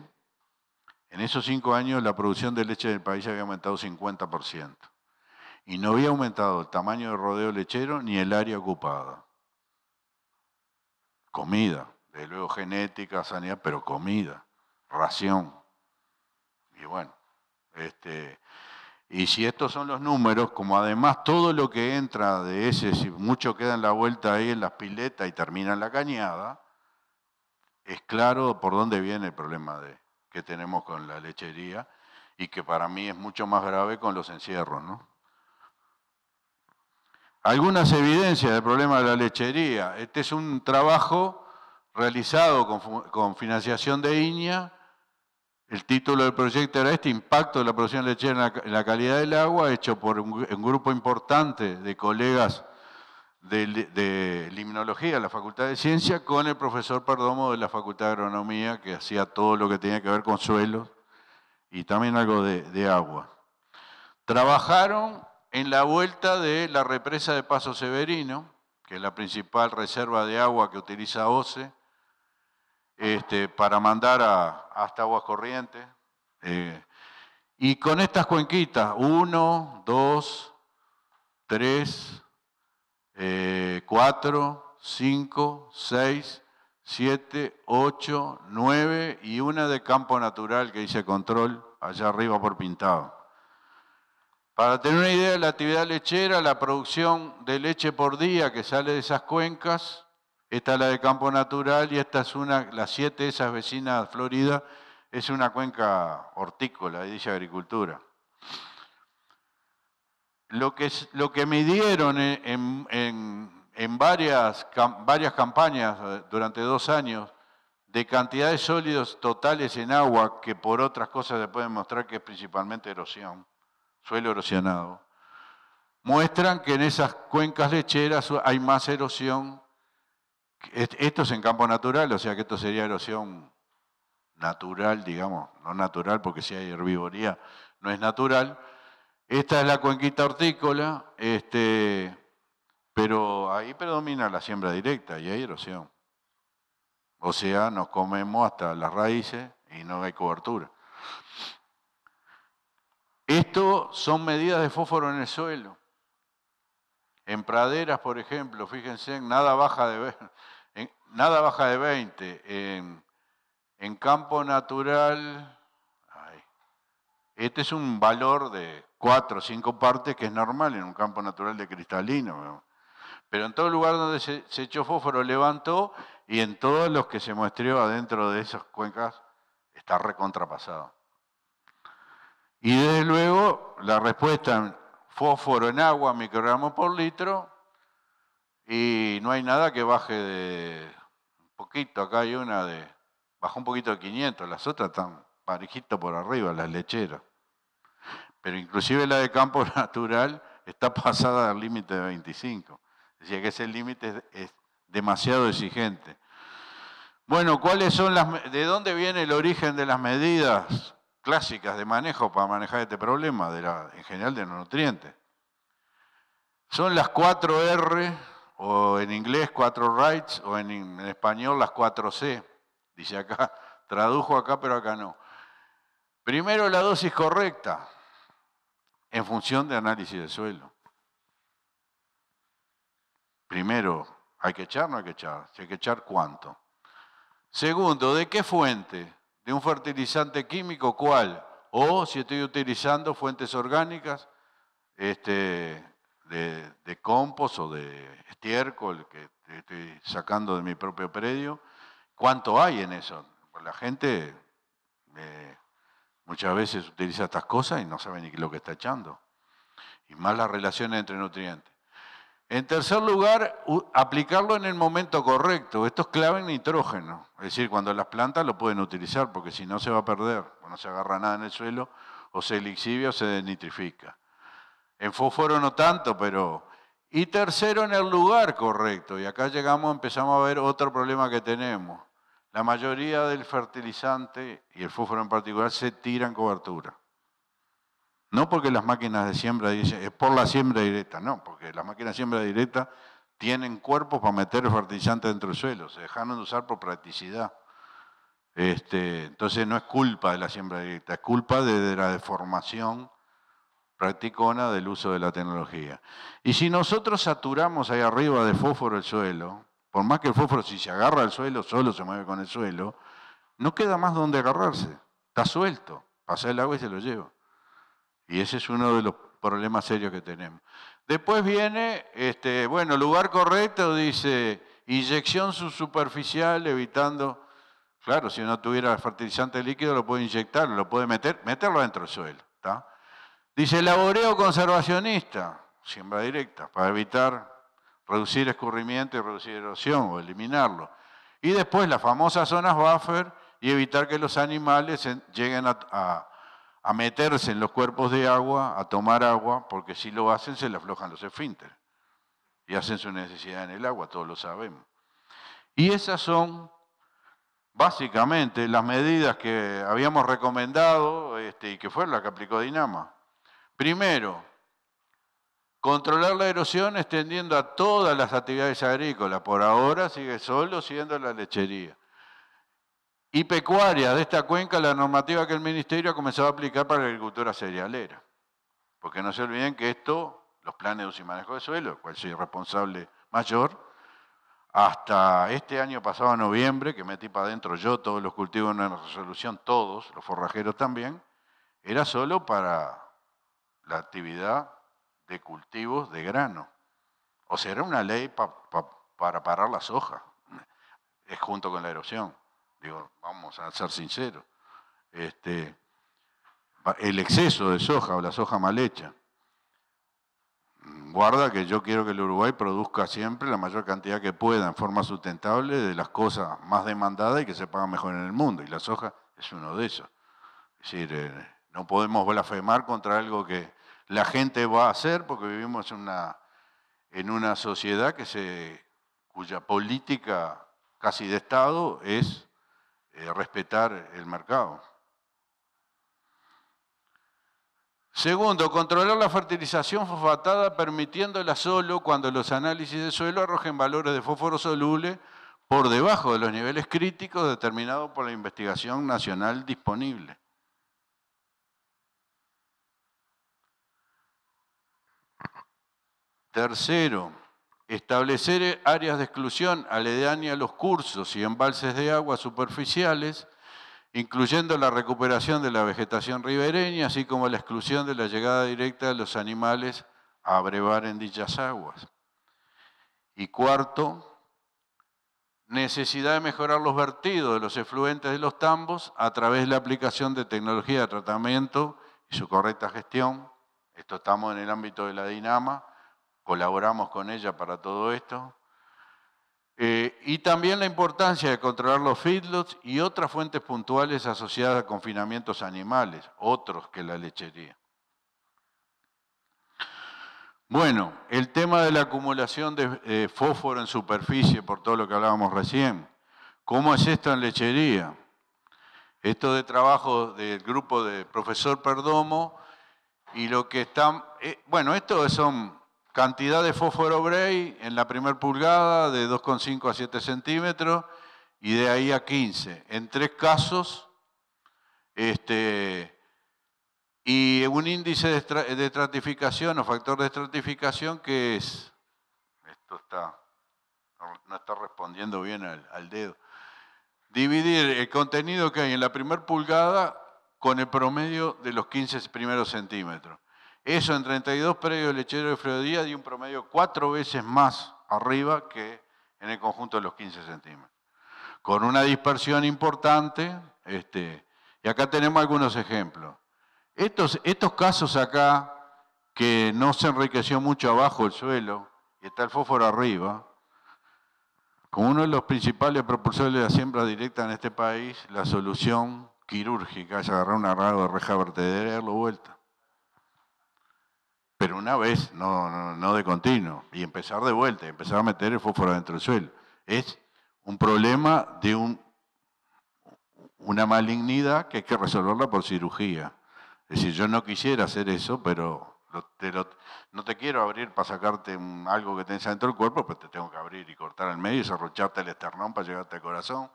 en esos cinco años la producción de leche del país había aumentado 50%. Y no había aumentado el tamaño del rodeo lechero ni el área ocupada comida, de luego genética, sanidad, pero comida, ración. Y bueno, este, y si estos son los números, como además todo lo que entra de ese, si mucho queda en la vuelta ahí en las piletas y termina en la cañada, es claro por dónde viene el problema de, que tenemos con la lechería y que para mí es mucho más grave con los encierros, ¿no? algunas evidencias del problema de la lechería. Este es un trabajo realizado con, financiación de INIA. El título del proyecto era este, Impacto de la producción lechera en la, calidad del agua, hecho por un, grupo importante de colegas de, de, limnología la Facultad de Ciencia con el profesor Perdomo de la Facultad de Agronomía, que hacía todo lo que tenía que ver con suelos y también algo de agua. Trabajaron en la vuelta de la represa de Paso Severino, que es la principal reserva de agua que utiliza OCE, este, para mandar hasta aguas corrientes. Eh, y con estas cuenquitas, 1, 2, 3, 4, cinco, seis, siete, ocho, nueve y una de campo natural que dice control allá arriba por pintado. Para tener una idea de la actividad lechera, la producción de leche por día que sale de esas cuencas, esta es la de Campo Natural y esta es una, las siete de esas vecinas de Florida, es una cuenca hortícola, y dice agricultura. Lo que, lo que midieron en, en, varias, varias campañas eh, durante dos años de cantidades sólidos totales en agua, que por otras cosas se pueden mostrar que es principalmente erosión, suelo erosionado, muestran que en esas cuencas lecheras hay más erosión. Esto es en campo natural, o sea que esto sería erosión natural, digamos, no natural porque si hay herbivoría no es natural. Esta es la cuenquita hortícola, este, pero ahí predomina la siembra directa y hay erosión. O sea, nos comemos hasta las raíces y no hay cobertura. Esto son medidas de fósforo en el suelo. En praderas, por ejemplo, fíjense, nada baja de, en, nada baja de 20. En, campo natural, este es un valor de 4 o 5 partes que es normal en un campo natural de cristalino. Pero en todo lugar donde se, se echó fósforo levantó y en todos los que se muestreó adentro de esas cuencas está recontrapasado. Y desde luego la respuesta, fósforo en agua, microgramos por litro, y no hay nada que baje de un poquito, acá hay una de, bajó un poquito de 500, las otras están parejito por arriba, las lecheras. Pero inclusive la de campo natural está pasada del límite de 25. Decía que ese límite es demasiado exigente. Bueno, ¿cuáles son las, de dónde viene el origen de las medidas? clásicas de manejo para manejar este problema, de la, en general de los nutrientes. Son las 4R, o en inglés 4 rights, o en, en español las 4C. Dice acá, tradujo acá, pero acá no. Primero la dosis correcta, en función de análisis de suelo. Primero, ¿hay que echar o no hay que echar? Si hay que echar, ¿cuánto? Segundo, ¿de qué fuente? de un fertilizante químico, ¿cuál? O si estoy utilizando fuentes orgánicas este, de, compost o de estiércol que estoy sacando de mi propio predio, ¿cuánto hay en eso? Pues la gente eh, muchas veces utiliza estas cosas y no sabe ni lo que está echando. Y más las relaciones entre nutrientes. En tercer lugar, aplicarlo en el momento correcto. Esto es clave en nitrógeno, es decir, cuando las plantas lo pueden utilizar, porque si no se va a perder, no se agarra nada en el suelo, o se elixivia o se desnitrifica. En fósforo no tanto, pero... Y tercero, en el lugar correcto. Y acá llegamos, empezamos a ver otro problema que tenemos. La mayoría del fertilizante, y el fósforo en particular, se tira en cobertura. No porque las máquinas de siembra dicen, es por la siembra directa, no, porque las máquinas de siembra directa tienen cuerpos para meter el fertilizante dentro del suelo, se dejaron de usar por practicidad. Este, entonces no es culpa de la siembra directa, es culpa de, de la deformación practicona del uso de la tecnología. Y si nosotros saturamos ahí arriba de fósforo el suelo, por más que el fósforo si se agarra al suelo, solo se mueve con el suelo, no queda más donde agarrarse, está suelto, pasa el agua y se lo lleva. Y ese es uno de los problemas serios que tenemos. Después viene, este, bueno, lugar correcto, dice, inyección superficial, evitando, claro, si no tuviera fertilizante líquido lo puede inyectar, lo puede meter, meterlo dentro del suelo. Dice, laboreo conservacionista, siembra directa, para evitar reducir escurrimiento y reducir erosión o eliminarlo. Y después las famosas zonas buffer y evitar que los animales lleguen a a meterse en los cuerpos de agua, a tomar agua, porque si lo hacen se le aflojan los esfínteres y hacen su necesidad en el agua, todos lo sabemos. Y esas son básicamente las medidas que habíamos recomendado este, y que fue la que aplicó Dinama. Primero, controlar la erosión extendiendo a todas las actividades agrícolas. Por ahora sigue solo siendo la lechería y pecuaria de esta cuenca la normativa que el Ministerio ha comenzado a aplicar para la agricultura cerealera. Porque no se olviden que esto, los planes de uso y manejo de suelo, cual soy responsable mayor, hasta este año pasado, noviembre, que metí para adentro yo todos los cultivos en una resolución, todos, los forrajeros también, era solo para la actividad de cultivos de grano. O sea, era una ley para parar las hojas, es eh, junto con la erosión digo, vamos a ser sinceros, este, el exceso de soja o la soja mal hecha. Mm, guarda que yo quiero que el Uruguay produzca siempre la mayor cantidad que pueda en forma sustentable de las cosas más demandadas y que se pagan mejor en el mundo. Y la soja es uno de esos. Es decir, eh, no podemos blasfemar contra algo que la gente va a hacer porque vivimos en una, en una sociedad que se, cuya política casi de Estado es eh, respetar el mercado. Segundo, controlar la fertilización fosfatada permitiéndola solo cuando los análisis de suelo arrojen valores de fósforo soluble por debajo de los niveles críticos determinados por la investigación nacional disponible. Tercero, establecer áreas de exclusión aledaña a los cursos y embalses de agua superficiales, incluyendo la recuperación de la vegetación ribereña, así como la exclusión de la llegada directa de los animales a abrevar en dichas aguas. Y cuarto, necesidad de mejorar los vertidos de los efluentes de los tambos a través de la aplicación de tecnología de tratamiento y su correcta gestión. Esto estamos en el ámbito de la DINAMA colaboramos con ella para todo esto. Eh, y también la importancia de controlar los feedlots y otras fuentes puntuales asociadas a confinamientos animales, otros que la lechería. Bueno, el tema de la acumulación de eh, fósforo en superficie, por todo lo que hablábamos recién. ¿Cómo es esto en lechería? Esto de trabajo del grupo de profesor Perdomo y lo que están... Eh, bueno, esto son Cantidad de fósforo Bray en la primera pulgada de 2,5 a 7 centímetros y de ahí a 15. En tres casos, este, y un índice de, estratificación o factor de estratificación que es, esto está, no está respondiendo bien al, al dedo, dividir el contenido que hay en la primera pulgada con el promedio de los 15 primeros centímetros. Eso en 32 predios lechero de freudía dio un promedio cuatro veces más arriba que en el conjunto de los 15 centímetros. Con una dispersión importante, este, y acá tenemos algunos ejemplos. Estos, casos acá, que no se enriqueció mucho abajo el suelo, y está el fósforo arriba, como uno de los principales propulsores de la siembra directa en este país, la solución quirúrgica es agarrar una raga de reja vertedera y darlo vuelta pero una vez, no, no, de continuo, y empezar de vuelta, empezar a meter el fósforo dentro del suelo. Es un problema de un, una malignidad que hay que resolverla por cirugía. Es decir, yo no quisiera hacer eso, pero no te quiero abrir para sacarte algo que tenés dentro del cuerpo, pues te tengo que abrir y cortar al medio y desarrollarte el esternón para llegarte al corazón.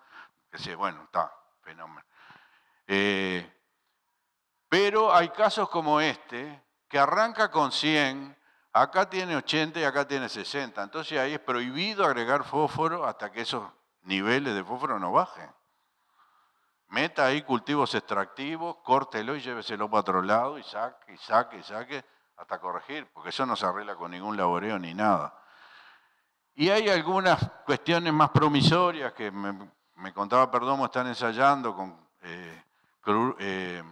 Que decir, bueno, está, fenómeno. Eh, pero hay casos como este, que arranca con 100, acá tiene 80 y acá tiene 60. Entonces ahí es prohibido agregar fósforo hasta que esos niveles de fósforo no bajen. Meta ahí cultivos extractivos, córtelo y lléveselo para otro lado y saque, y saque, y saque, hasta corregir, porque eso no se arregla con ningún laboreo ni nada. Y hay algunas cuestiones más promisorias que me, me contaba Perdomo, están ensayando con eh, eh,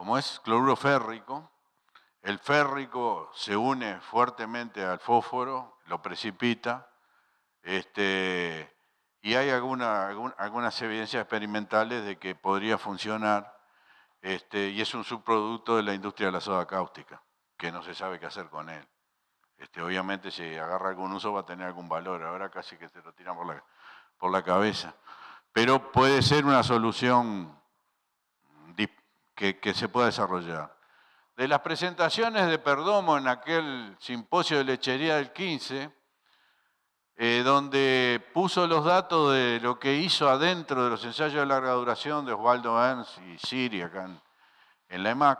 como es cloruro férrico, el férrico se une fuertemente al fósforo, lo precipita, este, y hay algunas evidencias experimentales de que podría funcionar, este, y es un subproducto de la industria de la soda cáustica, que no se sabe qué hacer con él. Este, obviamente si agarra algún uso va a tener algún valor, ahora casi que te lo tiran por la, por la cabeza. Pero puede ser una solución que, se pueda desarrollar. De las presentaciones de Perdomo en aquel simposio de lechería del 15, eh, donde puso los datos de lo que hizo adentro de los ensayos de larga duración de Osvaldo Ernst y Siri acá en, la EMAC,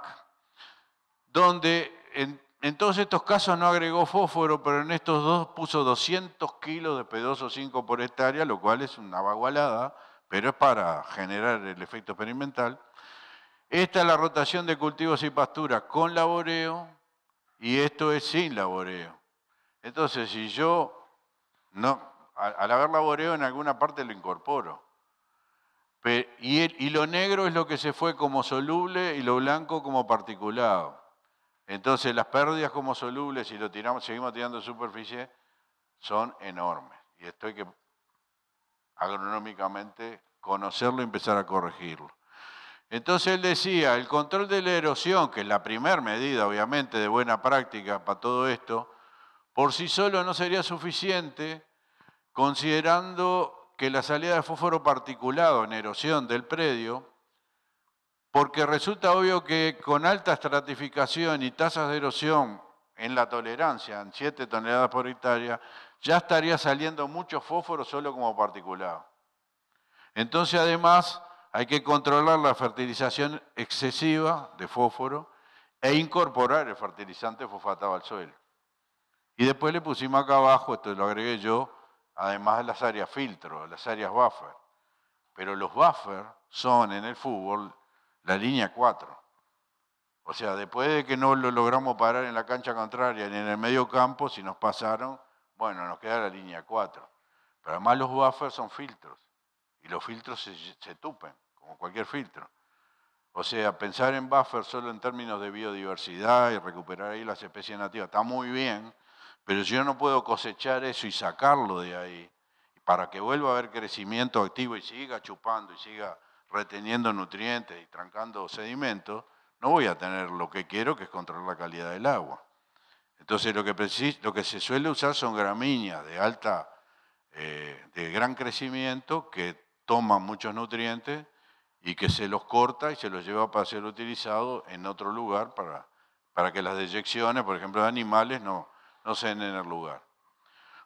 donde en, en, todos estos casos no agregó fósforo, pero en estos dos puso 200 kilos de pedoso 5 por hectárea, lo cual es una bagualada, pero es para generar el efecto experimental. Esta es la rotación de cultivos y pasturas con laboreo y esto es sin laboreo. Entonces, si yo no, al, haber laboreo en alguna parte lo incorporo. Y, lo negro es lo que se fue como soluble y lo blanco como particulado. Entonces las pérdidas como solubles, si lo tiramos, seguimos tirando superficie, son enormes. Y esto hay que agronómicamente conocerlo y empezar a corregirlo. Entonces él decía, el control de la erosión, que es la primera medida obviamente de buena práctica para todo esto, por sí solo no sería suficiente considerando que la salida de fósforo particulado en erosión del predio, porque resulta obvio que con alta estratificación y tasas de erosión en la tolerancia, en 7 toneladas por hectárea, ya estaría saliendo mucho fósforo solo como particulado. Entonces además hay que controlar la fertilización excesiva de fósforo e incorporar el fertilizante fosfatado al suelo. Y después le pusimos acá abajo, esto lo agregué yo, además de las áreas filtro, las áreas buffer. Pero los buffer son en el fútbol la línea 4. O sea, después de que no lo logramos parar en la cancha contraria ni en el medio campo, si nos pasaron, bueno, nos queda la línea 4. Pero además los buffer son filtros y los filtros se, tupen, como cualquier filtro. O sea, pensar en buffer solo en términos de biodiversidad y recuperar ahí las especies nativas está muy bien, pero si yo no puedo cosechar eso y sacarlo de ahí para que vuelva a haber crecimiento activo y siga chupando y siga reteniendo nutrientes y trancando sedimentos, no voy a tener lo que quiero, que es controlar la calidad del agua. Entonces lo que, lo que se suele usar son gramíneas de alta, eh, de gran crecimiento, que toma muchos nutrientes y que se los corta y se los lleva para ser utilizado en otro lugar para, para que las deyecciones, por ejemplo, de animales no, no se den en el lugar.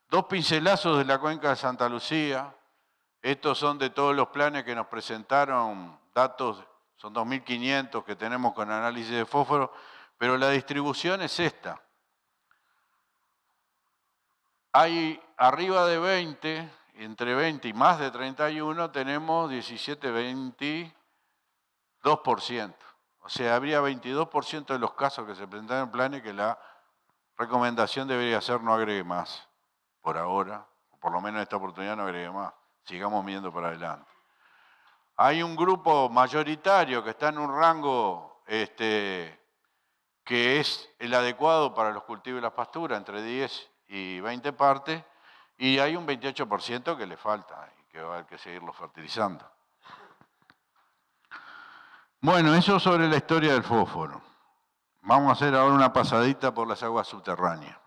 Dos pincelazos de la cuenca de Santa Lucía. Estos son de todos los planes que nos presentaron, datos, son 2.500 que tenemos con análisis de fósforo, pero la distribución es esta. Hay arriba de 20 entre 20 y más de 31 tenemos 17, 22%. O sea, habría 22% de los casos que se presentaron en y que la recomendación debería ser no agregue más, por ahora, o por lo menos en esta oportunidad no agregue más, sigamos viendo para adelante. Hay un grupo mayoritario que está en un rango este, que es el adecuado para los cultivos y las pasturas, entre 10 y 20 partes, y hay un 28% que le falta y que va a haber que seguirlo fertilizando. Bueno, eso sobre la historia del fósforo. Vamos a hacer ahora una pasadita por las aguas subterráneas.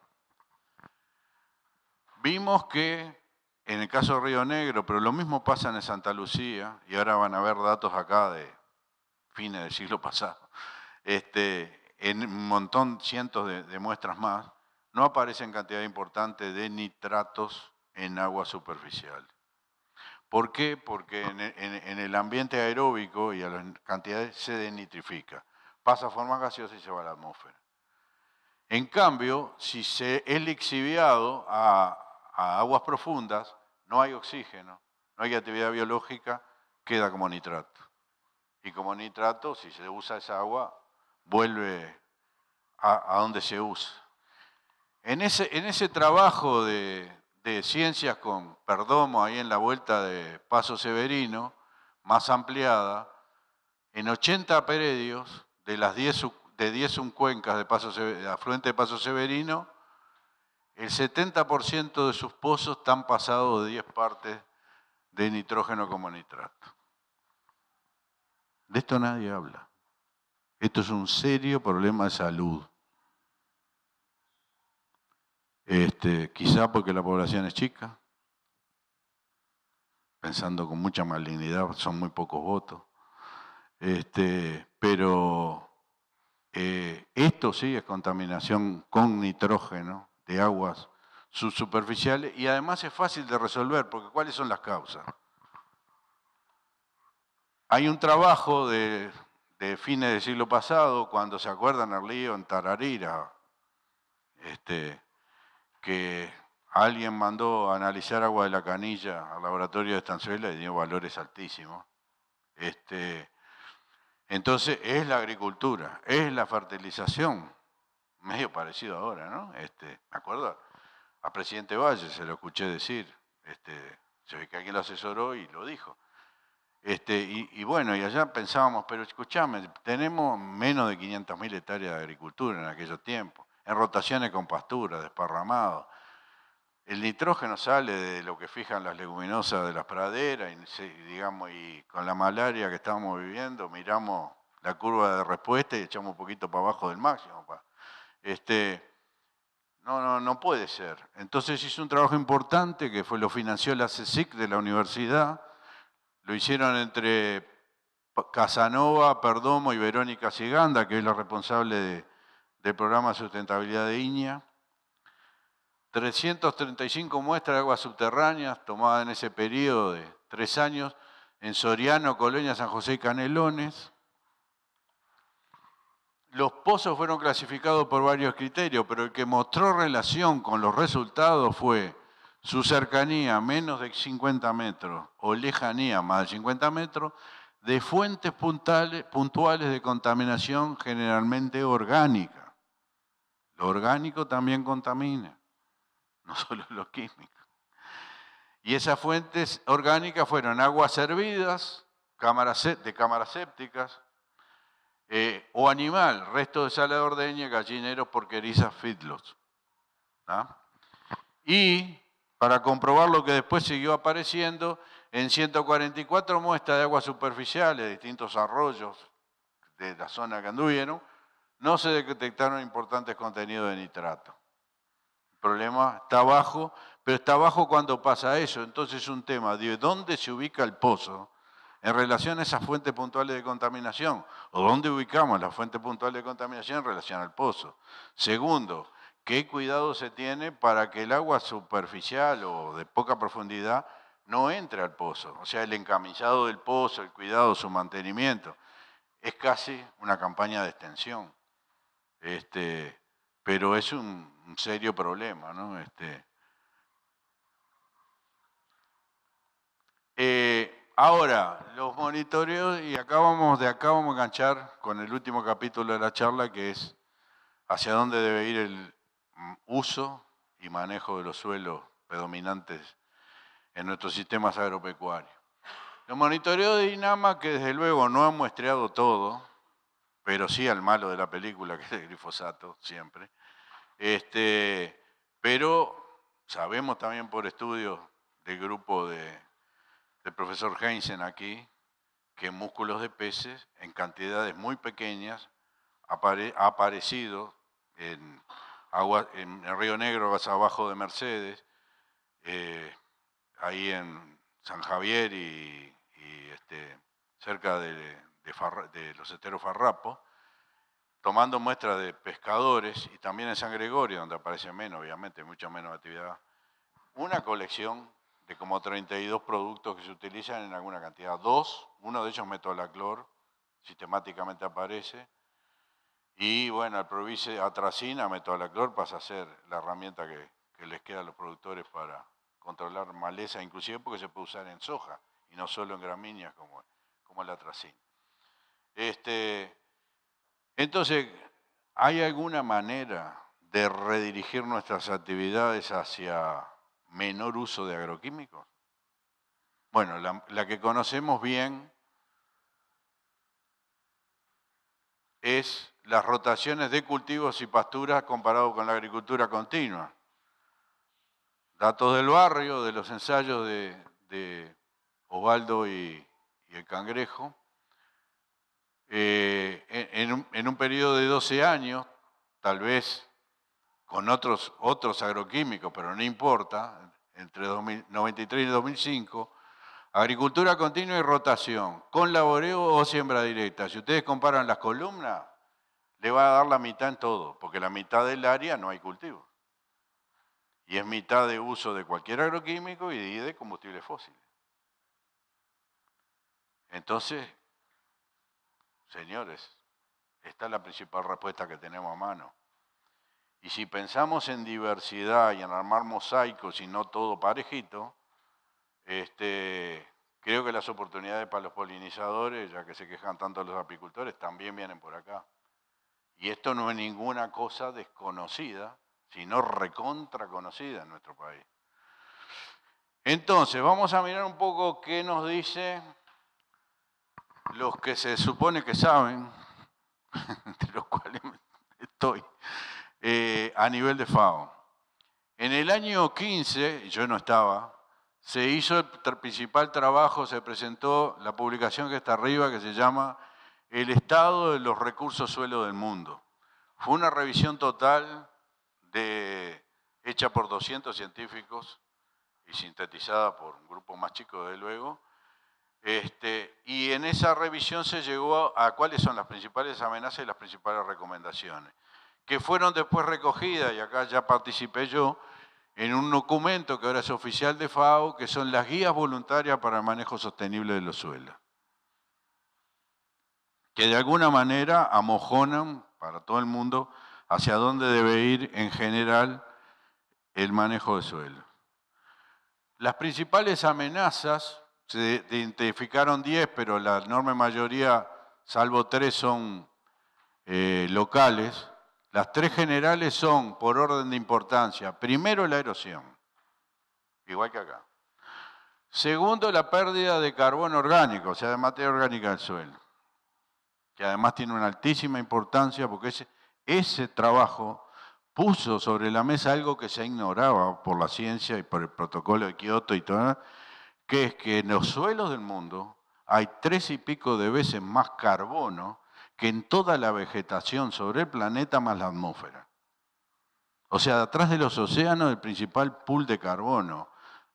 Vimos que en el caso de Río Negro, pero lo mismo pasa en Santa Lucía, y ahora van a ver datos acá de fines del siglo pasado, este, en un montón, cientos de muestras más, no aparecen cantidad importante de nitratos en agua superficial. ¿Por qué? Porque en, el ambiente aeróbico y a las cantidades se denitrifica. Pasa a forma gaseosa y se va a la atmósfera. En cambio, si se es lixiviado a, a aguas profundas, no hay oxígeno, no hay actividad biológica, queda como nitrato. Y como nitrato, si se usa esa agua, vuelve a donde se usa. En ese, trabajo de, ciencias con Perdomo, ahí en la vuelta de Paso Severino, más ampliada, en 80 predios de las 10, de 10 de de afluente de Paso Severino, el 70% de sus pozos están pasados de 10 partes de nitrógeno como nitrato. De esto nadie habla. Esto es un serio problema de salud. Este, quizá porque la población es chica, pensando con mucha malignidad, son muy pocos votos. Este, pero eh, esto sí es contaminación con nitrógeno de aguas subsuperficiales y además es fácil de resolver, porque ¿cuáles son las causas? Hay un trabajo de, fines del siglo pasado, cuando se acuerdan al lío en Tararira, este, que alguien mandó a analizar agua de la canilla al laboratorio de Estanzuela y dio valores altísimos. Este, entonces es la agricultura, es la fertilización, medio parecido ahora, ¿no? Este, ¿Me acuerdo? A presidente Valle se lo escuché decir, este, se ve que alguien lo asesoró y lo dijo. Este, y, bueno, y allá pensábamos, pero escúchame, tenemos menos de 500.000 hectáreas de agricultura en aquellos tiempos en rotaciones con pastura, desparramado. El nitrógeno sale de lo que fijan las leguminosas de las praderas y, digamos, y con la malaria que estamos viviendo miramos la curva de respuesta y echamos un poquito para abajo del máximo. Este, no, no, no puede ser. Entonces hizo un trabajo importante que fue, lo financió la CSIC de la universidad. Lo hicieron entre Casanova, Perdomo y Verónica Siganda, que es la responsable de, del programa de sustentabilidad de Iña, 335 muestras de aguas subterráneas tomadas en ese periodo de tres años en Soriano, Colonia, San José y Canelones. Los pozos fueron clasificados por varios criterios, pero el que mostró relación con los resultados fue su cercanía, menos de 50 metros, o lejanía, más de 50 metros, de fuentes puntuales de contaminación generalmente orgánica. Lo orgánico también contamina, no solo lo químico. Y esas fuentes orgánicas fueron aguas servidas, de cámaras sépticas, eh, o animal, resto de sala de ordeña, gallineros, porquerizas, fitlos. Y para comprobar lo que después siguió apareciendo, en 144 muestras de aguas superficiales, distintos arroyos de la zona que anduvieron, no se detectaron importantes contenidos de nitrato. El problema está bajo, pero está bajo cuando pasa eso. Entonces es un tema de dónde se ubica el pozo en relación a esas fuentes puntuales de contaminación, o dónde ubicamos la fuente puntual de contaminación en relación al pozo. Segundo, qué cuidado se tiene para que el agua superficial o de poca profundidad no entre al pozo, o sea, el encamillado del pozo, el cuidado, su mantenimiento. Es casi una campaña de extensión. Este, pero es un, serio problema, ¿no? Este, eh, ahora, los monitoreos, y acá vamos, de acá vamos a enganchar con el último capítulo de la charla, que es hacia dónde debe ir el uso y manejo de los suelos predominantes en nuestros sistemas agropecuarios. Los monitoreos de INAMA, que desde luego no han muestreado todo, pero sí al malo de la película, que es el glifosato, siempre. Este, pero sabemos también por estudios del grupo de, del profesor Heinzen aquí, que músculos de peces en cantidades muy pequeñas ha aparecido en, en el Río Negro, más abajo de Mercedes, eh, ahí en San Javier y, y este, cerca de de, los esteros farrapos, tomando muestras de pescadores y también en San Gregorio, donde aparece menos, obviamente, mucha menos actividad, una colección de como 32 productos que se utilizan en alguna cantidad. Dos, uno de ellos metolaclor, sistemáticamente aparece. Y bueno, el provice atracina, metolaclor, pasa a ser la herramienta que, les queda a los productores para controlar maleza, inclusive porque se puede usar en soja y no solo en gramíneas como, como la atracina. Este, entonces, ¿hay alguna manera de redirigir nuestras actividades hacia menor uso de agroquímicos? Bueno, la, que conocemos bien es las rotaciones de cultivos y pasturas comparado con la agricultura continua. Datos del barrio, de los ensayos de, de y el Cangrejo. Eh, en, un, periodo de 12 años, tal vez con otros, otros agroquímicos, pero no importa, entre 1993 y 2005, agricultura continua y rotación, con laboreo o siembra directa. Si ustedes comparan las columnas, le va a dar la mitad en todo, porque la mitad del área no hay cultivo. Y es mitad de uso de cualquier agroquímico y de combustible fósil Entonces, Señores, esta es la principal respuesta que tenemos a mano. Y si pensamos en diversidad y en armar mosaicos y no todo parejito, este, creo que las oportunidades para los polinizadores, ya que se quejan tanto los apicultores, también vienen por acá. Y esto no es ninguna cosa desconocida, sino recontra conocida en nuestro país. Entonces, vamos a mirar un poco qué nos dice los que se supone que saben, entre los cuales estoy, eh, a nivel de FAO. En el año 15, yo no estaba, se hizo el principal trabajo, se presentó la publicación que está arriba, que se llama El estado de los recursos suelo del mundo. Fue una revisión total de, hecha por 200 científicos y sintetizada por un grupo más chico, de luego, este, y en esa revisión se llegó a, cuáles son las principales amenazas y las principales recomendaciones, que fueron después recogidas, y acá ya participé yo, en un documento que ahora es oficial de FAO, que son las guías voluntarias para el manejo sostenible de los suelos, que de alguna manera amojonan para todo el mundo hacia dónde debe ir en general el manejo de suelo. Las principales amenazas se identificaron 10, pero la enorme mayoría, salvo 3, son eh, locales. Las tres generales son, por orden de importancia, primero la erosión, igual que acá. Segundo, la pérdida de carbono orgánico, o sea, de materia orgánica del suelo, que además tiene una altísima importancia porque ese, ese trabajo puso sobre la mesa algo que se ignoraba por la ciencia y por el protocolo de Kioto y todo, que es que en los suelos del mundo hay tres y pico de veces más carbono que en toda la vegetación sobre el planeta más la atmósfera. O sea, detrás de los océanos el principal pool de carbono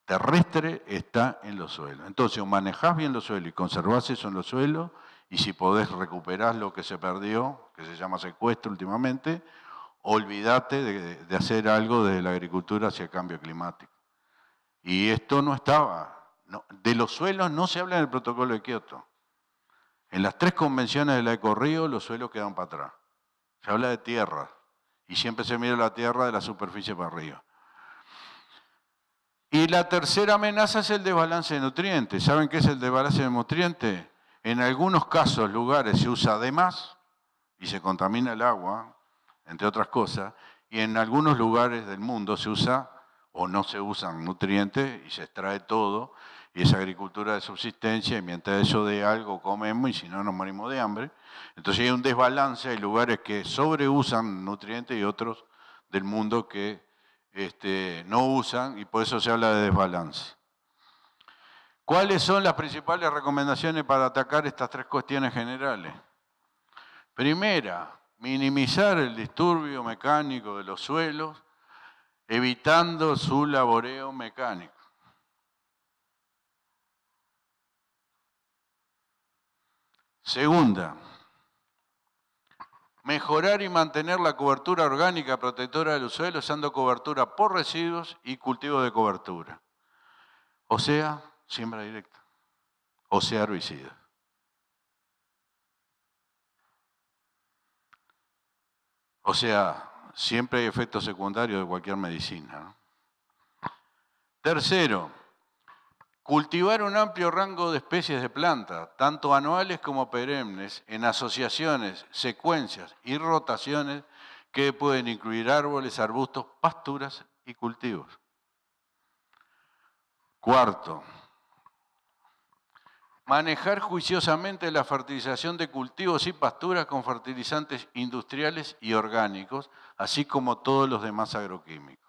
terrestre está en los suelos. Entonces, si manejás bien los suelos y conservás eso en los suelos, y si podés recuperar lo que se perdió, que se llama secuestro últimamente, olvídate de, de hacer algo desde la agricultura hacia el cambio climático. Y esto no estaba de los suelos no se habla en el protocolo de Kioto. En las tres convenciones de la Río, los suelos quedan para atrás. Se habla de tierra y siempre se mira la tierra de la superficie para arriba. Y la tercera amenaza es el desbalance de nutrientes. ¿Saben qué es el desbalance de nutrientes? En algunos casos, lugares se usa de más y se contamina el agua, entre otras cosas, y en algunos lugares del mundo se usa o no se usan nutrientes y se extrae todo y es agricultura de subsistencia, y mientras eso de algo comemos y si no nos morimos de hambre. Entonces hay un desbalance, hay lugares que sobreusan nutrientes y otros del mundo que este, no usan y por eso se habla de desbalance. ¿Cuáles son las principales recomendaciones para atacar estas tres cuestiones generales? Primera, minimizar el disturbio mecánico de los suelos, evitando su laboreo mecánico. Segunda, mejorar y mantener la cobertura orgánica protectora del suelo usando cobertura por residuos y cultivos de cobertura. O sea, siembra directa. O sea, herbicida. O sea, siempre hay efectos secundarios de cualquier medicina. Tercero, Cultivar un amplio rango de especies de plantas, tanto anuales como perennes, en asociaciones, secuencias y rotaciones que pueden incluir árboles, arbustos, pasturas y cultivos. Cuarto, manejar juiciosamente la fertilización de cultivos y pasturas con fertilizantes industriales y orgánicos, así como todos los demás agroquímicos.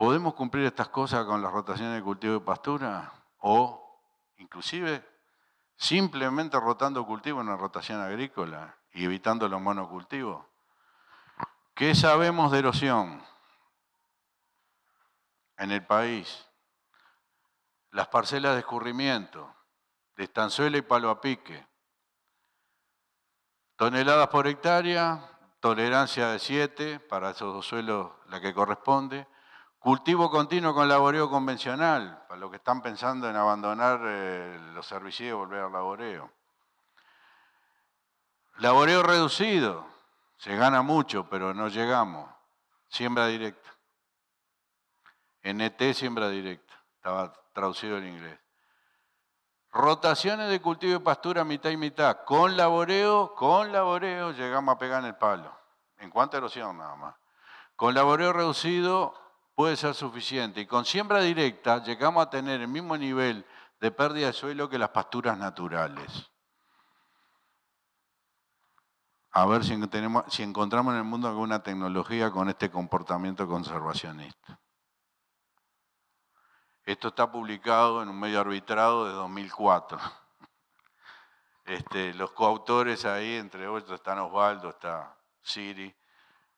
¿Podemos cumplir estas cosas con las rotaciones de cultivo y pastura? O inclusive simplemente rotando cultivo en una rotación agrícola y evitando los monocultivos. ¿Qué sabemos de erosión en el país? Las parcelas de escurrimiento, de estanzuela y palo a pique. Toneladas por hectárea, tolerancia de 7 para esos dos suelos la que corresponde. Cultivo continuo con laboreo convencional, para los que están pensando en abandonar eh, los servicios y volver al laboreo. Laboreo reducido, se gana mucho, pero no llegamos. Siembra directa. NT, siembra directa. Estaba traducido en inglés. Rotaciones de cultivo y pastura mitad y mitad. Con laboreo, con laboreo, llegamos a pegar en el palo. En cuanto a erosión nada más. Con laboreo reducido, puede ser suficiente. Y con siembra directa llegamos a tener el mismo nivel de pérdida de suelo que las pasturas naturales. A ver si, encontramos en el mundo alguna tecnología con este comportamiento conservacionista. Esto está publicado en un medio arbitrado de 2004. Este, los coautores ahí, entre otros, están Osvaldo, está Siri,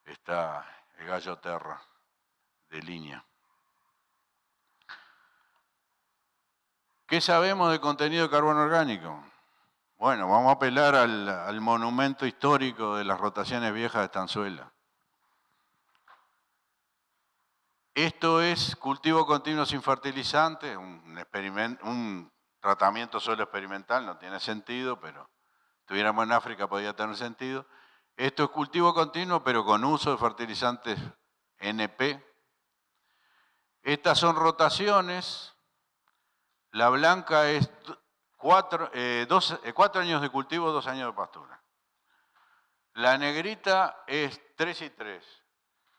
está el Gallo Terra de línea. ¿Qué sabemos de contenido de carbono orgánico? Bueno, vamos a apelar al, monumento histórico de las rotaciones viejas de Estanzuela. Esto es cultivo continuo sin fertilizantes, un, un tratamiento solo experimental, no tiene sentido, pero estuviéramos en África podría tener sentido. Esto es cultivo continuo, pero con uso de fertilizantes NP, estas son rotaciones. La blanca es eh, eh, cuatro, años de cultivo, dos años de pastura. La negrita es tres y tres,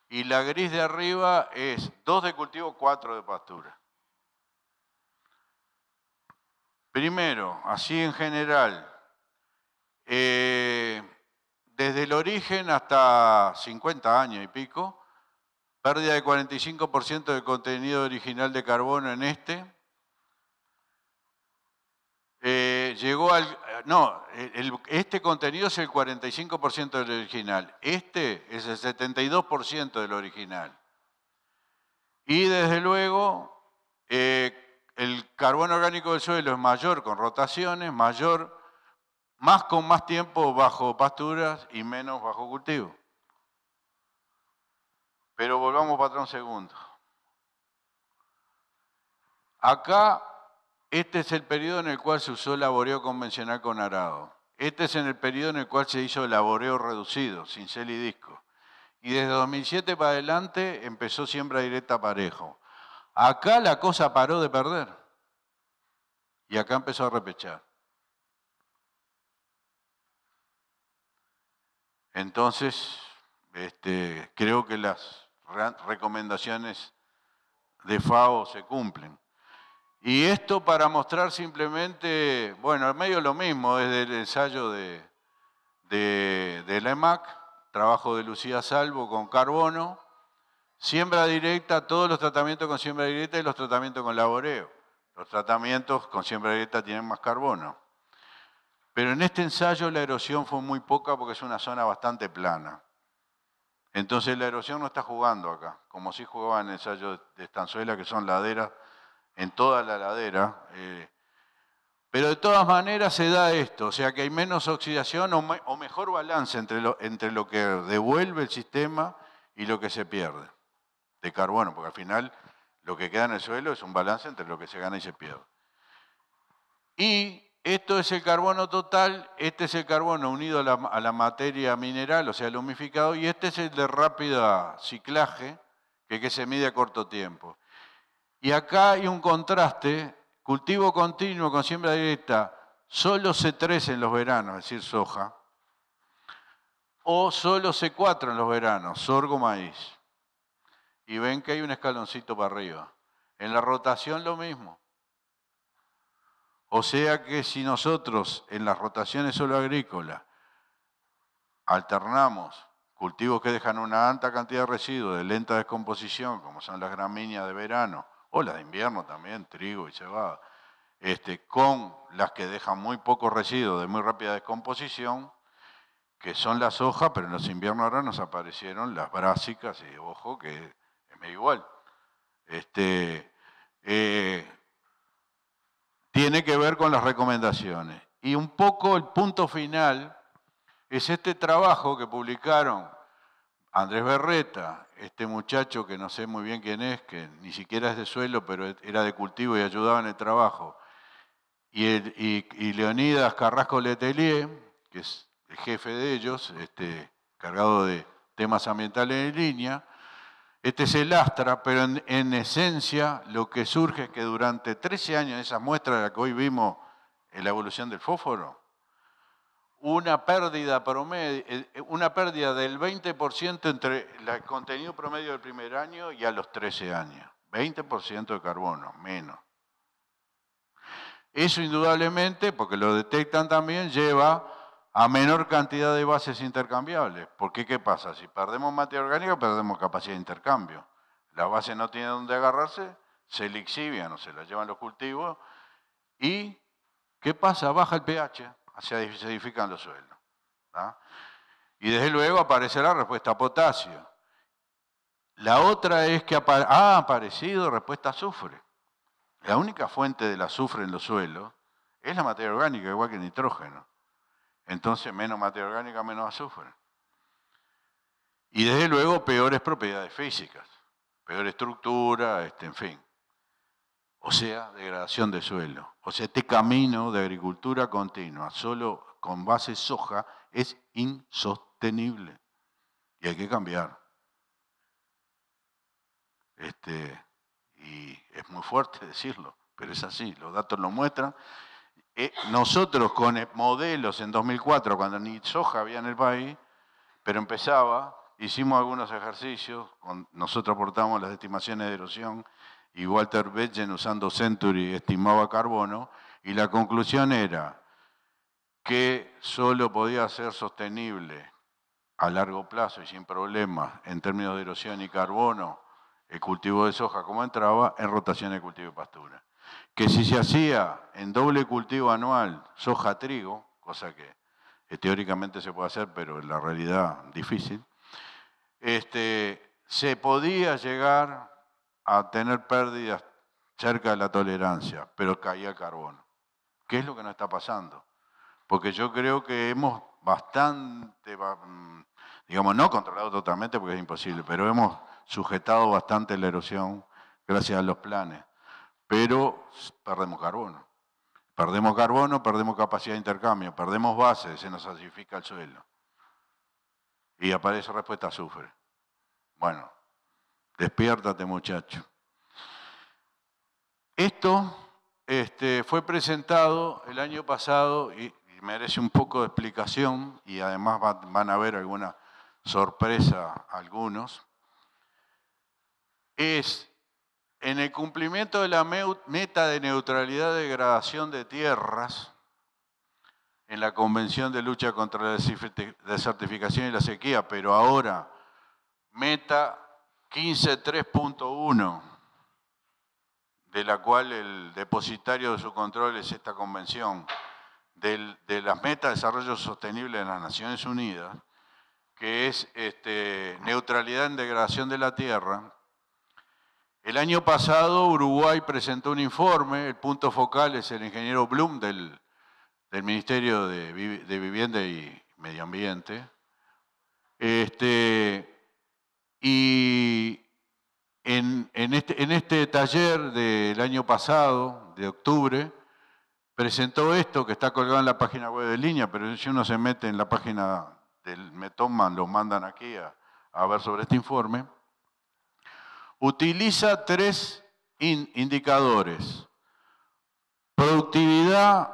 Y la gris de arriba es dos de cultivo, cuatro de pastura. Primero, así en general, eh, desde el origen hasta 50 años y pico, pérdida de 45% del contenido original de carbono en este. Eh, llegó al... No, este contenido es el 45% del original, este es el 72% del original. Y desde luego, eh, el carbono orgánico del suelo es mayor con rotaciones, mayor, más con más tiempo bajo pasturas y menos bajo cultivo. Pero volvamos para atrás un segundo. Acá, este es el periodo en el cual se usó laboreo convencional con arado. Este es en el periodo en el cual se hizo laboreo reducido, sin cel y disco. Y desde 2007 para adelante empezó siembra directa parejo. Acá la cosa paró de perder. Y acá empezó a repechar. Entonces, este, creo que las recomendaciones de FAO se cumplen. Y esto para mostrar simplemente, bueno, medio lo mismo, desde el ensayo de, de, de la EMAC, trabajo de Lucía Salvo con carbono, siembra directa, todos los tratamientos con siembra directa y los tratamientos con laboreo. Los tratamientos con siembra directa tienen más carbono. Pero en este ensayo la erosión fue muy poca porque es una zona bastante plana. Entonces la erosión no está jugando acá, como sí jugaba en el ensayo de Estanzuela, que son laderas, en toda la ladera. Eh, pero de todas maneras se da esto, o sea que hay menos oxidación o, mejor balance entre lo, entre lo que devuelve el sistema y lo que se pierde de carbono, porque al final lo que queda en el suelo es un balance entre lo que se gana y se pierde. Y esto es el carbono total, este es el carbono unido a la, materia mineral, o sea, el humificado, y este es el de rápida ciclaje, que, que se mide a corto tiempo. Y acá hay un contraste, cultivo continuo con siembra directa, solo C3 en los veranos, es decir, soja, o solo C4 en los veranos, sorgo, maíz. Y ven que hay un escaloncito para arriba. En la rotación lo mismo. O sea que si nosotros en las rotaciones solo agrícolas alternamos cultivos que dejan una alta cantidad de residuos de lenta descomposición, como son las gramíneas de verano, o las de invierno también, trigo y cebada, este, con las que dejan muy poco residuos de muy rápida descomposición, que son las hojas, pero en los inviernos ahora nos aparecieron las brásicas, y ojo, que es medio igual. Este, eh, tiene que ver con las recomendaciones. Y un poco el punto final es este trabajo que publicaron Andrés Berreta, este muchacho que no sé muy bien quién es, que ni siquiera es de suelo, pero era de cultivo y ayudaba en el trabajo, y, Leonidas Carrasco Letelier, que es el jefe de ellos, este, cargado de temas ambientales en línea, este es el Astra, pero en, esencia lo que surge es que durante 13 años, esa muestra de la que hoy vimos en eh, la evolución del fósforo, una pérdida, promedio, eh, eh, una pérdida del 20% entre el contenido promedio del primer año y a los 13 años. 20% de carbono, menos. Eso indudablemente, porque lo detectan también, lleva a menor cantidad de bases intercambiables. ¿Por ¿qué ¿Qué pasa? Si perdemos materia orgánica, perdemos capacidad de intercambio. La base no tiene dónde agarrarse, se lixivian o se la llevan los cultivos. ¿Y qué pasa? Baja el pH, se edifican los suelos. Y desde luego aparece la respuesta potasio. La otra es que ha aparecido respuesta azufre. La única fuente del azufre en los suelos es la materia orgánica, igual que el nitrógeno. Entonces, menos materia orgánica, menos azufre. Y desde luego, peores propiedades físicas, peor estructura, este, en fin. O sea, degradación de suelo. O sea, este camino de agricultura continua, solo con base soja, es insostenible. Y hay que cambiar. Este, y es muy fuerte decirlo, pero es así, los datos lo muestran. Eh, nosotros con eh, modelos en 2004, cuando ni soja había en el país, pero empezaba, hicimos algunos ejercicios, nosotros aportamos las estimaciones de erosión y Walter Betjen usando Century estimaba carbono y la conclusión era que solo podía ser sostenible a largo plazo y sin problemas en términos de erosión y carbono el cultivo de soja como entraba en rotación de cultivo y pastura que si se hacía en doble cultivo anual soja-trigo, cosa que eh, teóricamente se puede hacer, pero en la realidad difícil, este, se podía llegar a tener pérdidas cerca de la tolerancia, pero caía carbono. ¿Qué es lo que nos está pasando? Porque yo creo que hemos bastante, mm, digamos, no controlado totalmente porque es imposible, pero hemos sujetado bastante la erosión gracias a los planes pero perdemos carbono. Perdemos carbono, perdemos capacidad de intercambio, perdemos bases, se nos acidifica el suelo. Y aparece respuesta azufre. Bueno, despiértate muchacho. Esto este, fue presentado el año pasado y, merece un poco de explicación y además van a ver alguna sorpresa algunos. Es en el cumplimiento de la meta de neutralidad de degradación de tierras, en la Convención de Lucha contra la Desertificación y la Sequía, pero ahora, meta 15.3.1, de la cual el depositario de su control es esta convención, de las metas de desarrollo sostenible de las Naciones Unidas, que es este, neutralidad en degradación de la tierra, el año pasado Uruguay presentó un informe, el punto focal es el ingeniero Blum del, Ministerio de, Vivienda y Medio Ambiente, este, y este, en, este, taller del año pasado, de octubre, presentó esto que está colgado en la página web de línea, pero si uno se mete en la página del Metoman, lo mandan aquí a ver sobre este informe utiliza tres indicadores. Productividad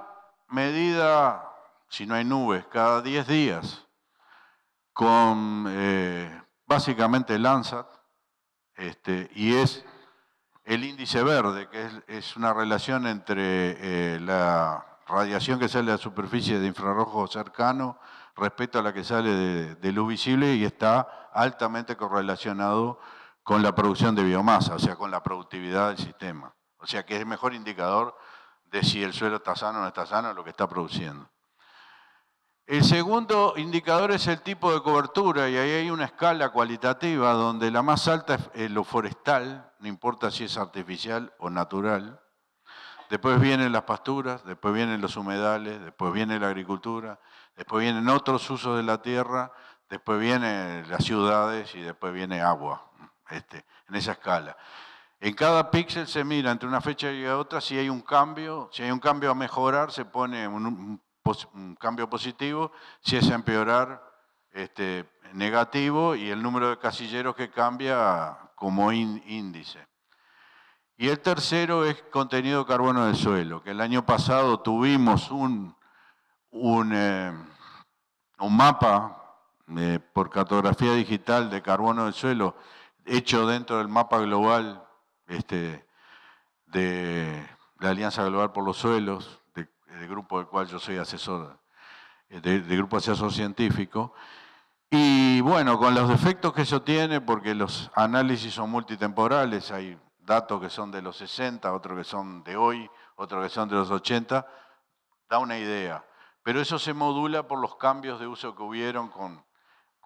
medida, si no hay nubes, cada 10 días, con eh, básicamente Landsat, este, y es el índice verde, que es, una relación entre eh, la radiación que sale de la superficie de infrarrojo cercano respecto a la que sale de luz visible y está altamente correlacionado con la producción de biomasa, o sea, con la productividad del sistema. O sea, que es el mejor indicador de si el suelo está sano o no está sano, lo que está produciendo. El segundo indicador es el tipo de cobertura, y ahí hay una escala cualitativa donde la más alta es eh, lo forestal, no importa si es artificial o natural. Después vienen las pasturas, después vienen los humedales, después viene la agricultura, después vienen otros usos de la tierra, después vienen las ciudades y después viene agua. Este, en esa escala. En cada píxel se mira entre una fecha y otra si hay un cambio, si hay un cambio a mejorar se pone un, cambio positivo, si es a empeorar, este, negativo y el número de casilleros que cambia como índice. Y el tercero es contenido de carbono del suelo, que el año pasado tuvimos un, eh, mapa eh, por cartografía digital de carbono del suelo hecho dentro del mapa global este, de la Alianza Global por los Suelos, del grupo del cual yo soy asesor, eh, de, grupo asesor científico. Y bueno, con los defectos que eso tiene, porque los análisis son multitemporales, hay datos que son de los 60, otros que son de hoy, otros que son de los 80, da una idea. Pero eso se modula por los cambios de uso que hubieron con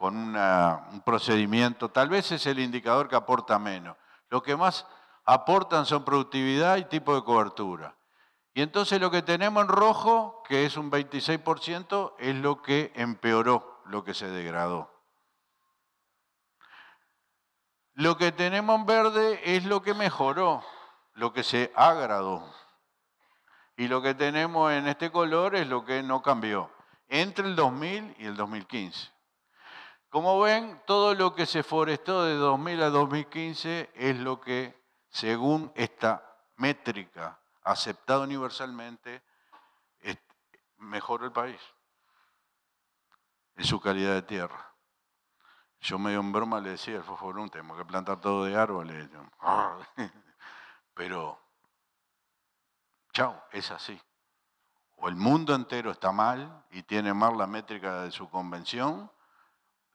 con un procedimiento, tal vez es el indicador que aporta menos. Lo que más aportan son productividad y tipo de cobertura. Y entonces lo que tenemos en rojo, que es un 26%, es lo que empeoró, lo que se degradó. Lo que tenemos en verde es lo que mejoró, lo que se agradó. Y lo que tenemos en este color es lo que no cambió, entre el 2000 y el 2015. Como ven, todo lo que se forestó de 2000 a 2015 es lo que, según esta métrica aceptada universalmente, mejoró el país en su calidad de tierra. Yo medio en broma le decía al Fosforum, tenemos que plantar todo de árboles. Ah". Pero, chao, es así. O el mundo entero está mal y tiene mal la métrica de su convención,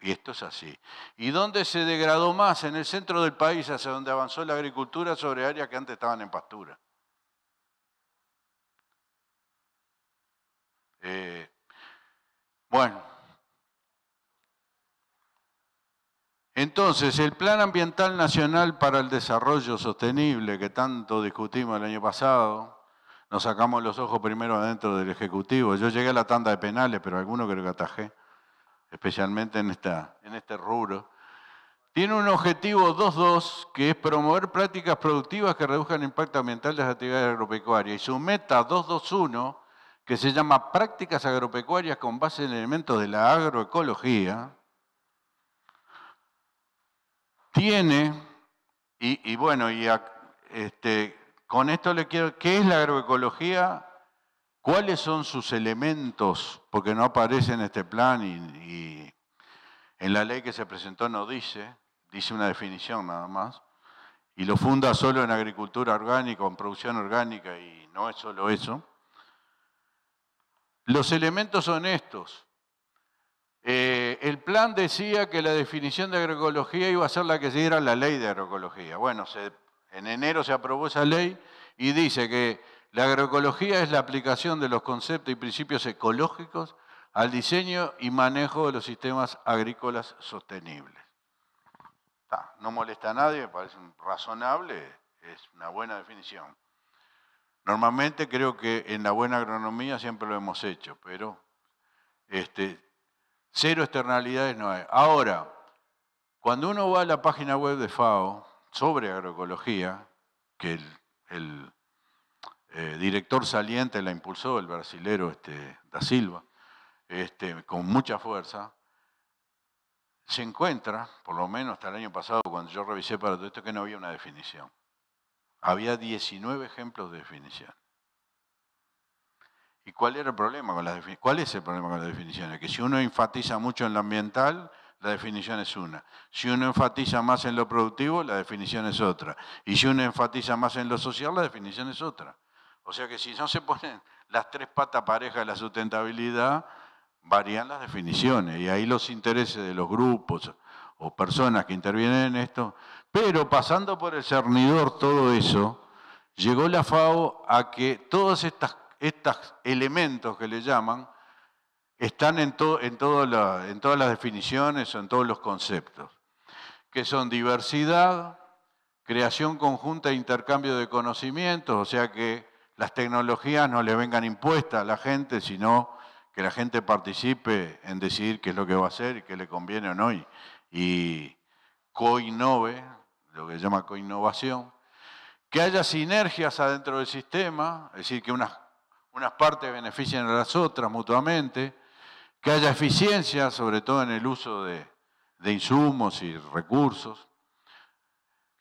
y esto es así. ¿Y dónde se degradó más? En el centro del país, hacia donde avanzó la agricultura sobre áreas que antes estaban en pastura. Eh, bueno, entonces el Plan Ambiental Nacional para el Desarrollo Sostenible que tanto discutimos el año pasado, nos sacamos los ojos primero adentro del Ejecutivo. Yo llegué a la tanda de penales, pero alguno creo que atajé especialmente en, este rubro, tiene un objetivo 2.2 que es promover prácticas productivas que reduzcan el impacto ambiental de las actividades agropecuarias. Y su meta 2.2.1, que se llama prácticas agropecuarias con base en elementos de la agroecología, tiene, y, bueno, y este, con esto le quiero, ¿qué es la agroecología? cuáles son sus elementos, porque no aparece en este plan y, en la ley que se presentó no dice, dice una definición nada más, y lo funda solo en agricultura orgánica, en producción orgánica, y no es solo eso. Los elementos son estos. Eh, el plan decía que la definición de agroecología iba a ser la que se diera la ley de agroecología. Bueno, se, en enero se aprobó esa ley y dice que la agroecología es la aplicación de los conceptos y principios ecológicos al diseño y manejo de los sistemas agrícolas sostenibles. no molesta a nadie, me parece razonable, es una buena definición. Normalmente creo que en la buena agronomía siempre lo hemos hecho, pero este, cero externalidades no hay. Ahora, cuando uno va a la página web de FAO sobre agroecología, que el eh, director saliente, la impulsó el brasilero este, Da Silva, este, con mucha fuerza. Se encuentra, por lo menos hasta el año pasado, cuando yo revisé para todo esto, que no había una definición. Había 19 ejemplos de definición. ¿Y cuál era el problema con las ¿Cuál es el problema con las definiciones? Que si uno enfatiza mucho en lo ambiental, la definición es una. Si uno enfatiza más en lo productivo, la definición es otra. Y si uno enfatiza más en lo social, la definición es otra. O sea que si no se ponen las tres patas parejas de la sustentabilidad, varían las definiciones y ahí los intereses de los grupos o personas que intervienen en esto. Pero pasando por el cernidor todo eso, llegó la FAO a que todos estos estas elementos que le llaman están en, en, la, en todas las definiciones o en todos los conceptos, que son diversidad, creación conjunta e intercambio de conocimientos, o sea que las tecnologías no le vengan impuestas a la gente, sino que la gente participe en decidir qué es lo que va a hacer y qué le conviene o no. Y, co coinove, lo que se llama coinnovación, que haya sinergias adentro del sistema, es decir, que unas, unas partes beneficien a las otras mutuamente, que haya eficiencia, sobre todo en el uso de, de insumos y recursos,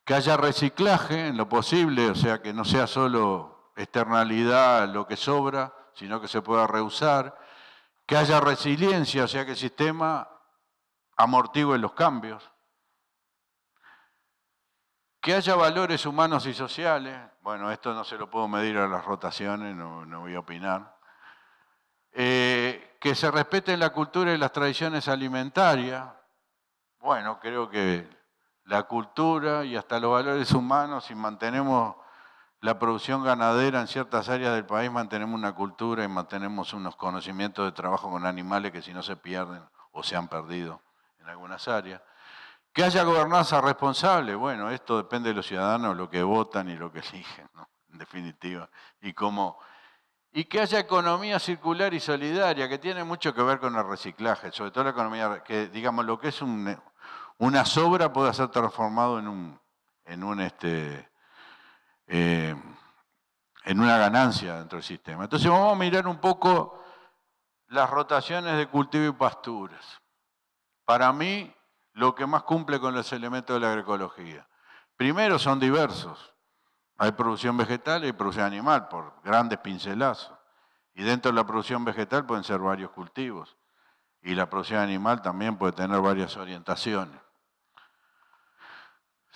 que haya reciclaje en lo posible, o sea, que no sea solo externalidad lo que sobra, sino que se pueda rehusar, que haya resiliencia, o sea que el sistema amortigue los cambios, que haya valores humanos y sociales, bueno, esto no se lo puedo medir a las rotaciones, no, voy a opinar, eh, que se respeten la cultura y las tradiciones alimentarias, bueno, creo que la cultura y hasta los valores humanos, si mantenemos la producción ganadera en ciertas áreas del país mantenemos una cultura y mantenemos unos conocimientos de trabajo con animales que si no se pierden o se han perdido en algunas áreas. Que haya gobernanza responsable, bueno, esto depende de los ciudadanos, lo que votan y lo que eligen, en definitiva, y cómo... Y que haya economía circular y solidaria, que tiene mucho que ver con el reciclaje, sobre todo la economía, que digamos, lo que es un, una sobra puede ser transformado en un, en un este, eh, en una ganancia dentro del sistema. Entonces vamos a mirar un poco las rotaciones de cultivo y pasturas. Para mí, lo que más cumple con los elementos de la agroecología. Primero, son diversos. Hay producción vegetal y producción animal, por grandes pincelazos. Y dentro de la producción vegetal pueden ser varios cultivos. Y la producción animal también puede tener varias orientaciones.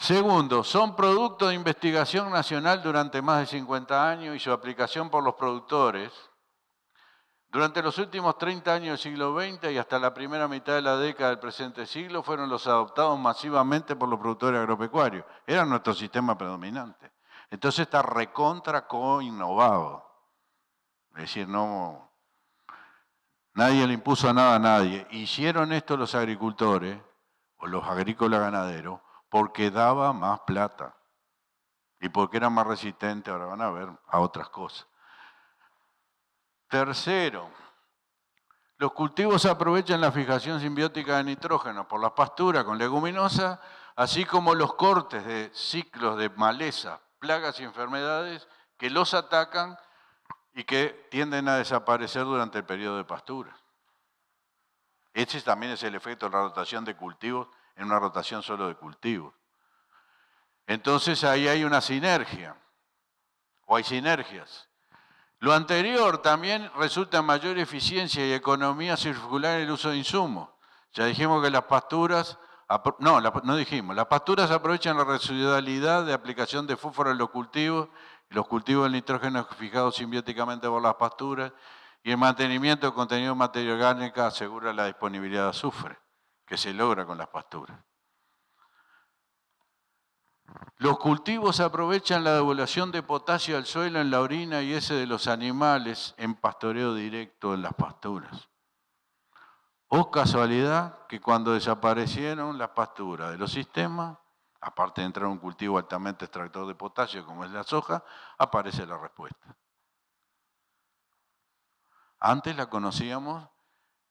Segundo, son producto de investigación nacional durante más de 50 años y su aplicación por los productores. Durante los últimos 30 años del siglo XX y hasta la primera mitad de la década del presente siglo fueron los adoptados masivamente por los productores agropecuarios. Era nuestro sistema predominante. Entonces está recontra innovado. Es decir, no, nadie le impuso nada a nadie. Hicieron esto los agricultores o los agrícolas ganaderos porque daba más plata y porque era más resistente, ahora van a ver, a otras cosas. Tercero, los cultivos aprovechan la fijación simbiótica de nitrógeno por las pasturas con leguminosas, así como los cortes de ciclos de maleza, plagas y enfermedades que los atacan y que tienden a desaparecer durante el periodo de pastura. Ese también es el efecto de la rotación de cultivos en una rotación solo de cultivos. Entonces ahí hay una sinergia, o hay sinergias. Lo anterior también resulta mayor eficiencia y economía circular en el uso de insumos. Ya dijimos que las pasturas, no, no dijimos, las pasturas aprovechan la residualidad de aplicación de fósforo en los cultivos, los cultivos del nitrógeno fijados simbióticamente por las pasturas, y el mantenimiento de contenido de materia orgánica asegura la disponibilidad de azufre que se logra con las pasturas. Los cultivos aprovechan la devolución de potasio al suelo en la orina y ese de los animales en pastoreo directo en las pasturas. O casualidad que cuando desaparecieron las pasturas de los sistemas, aparte de entrar un cultivo altamente extractor de potasio como es la soja, aparece la respuesta. Antes la conocíamos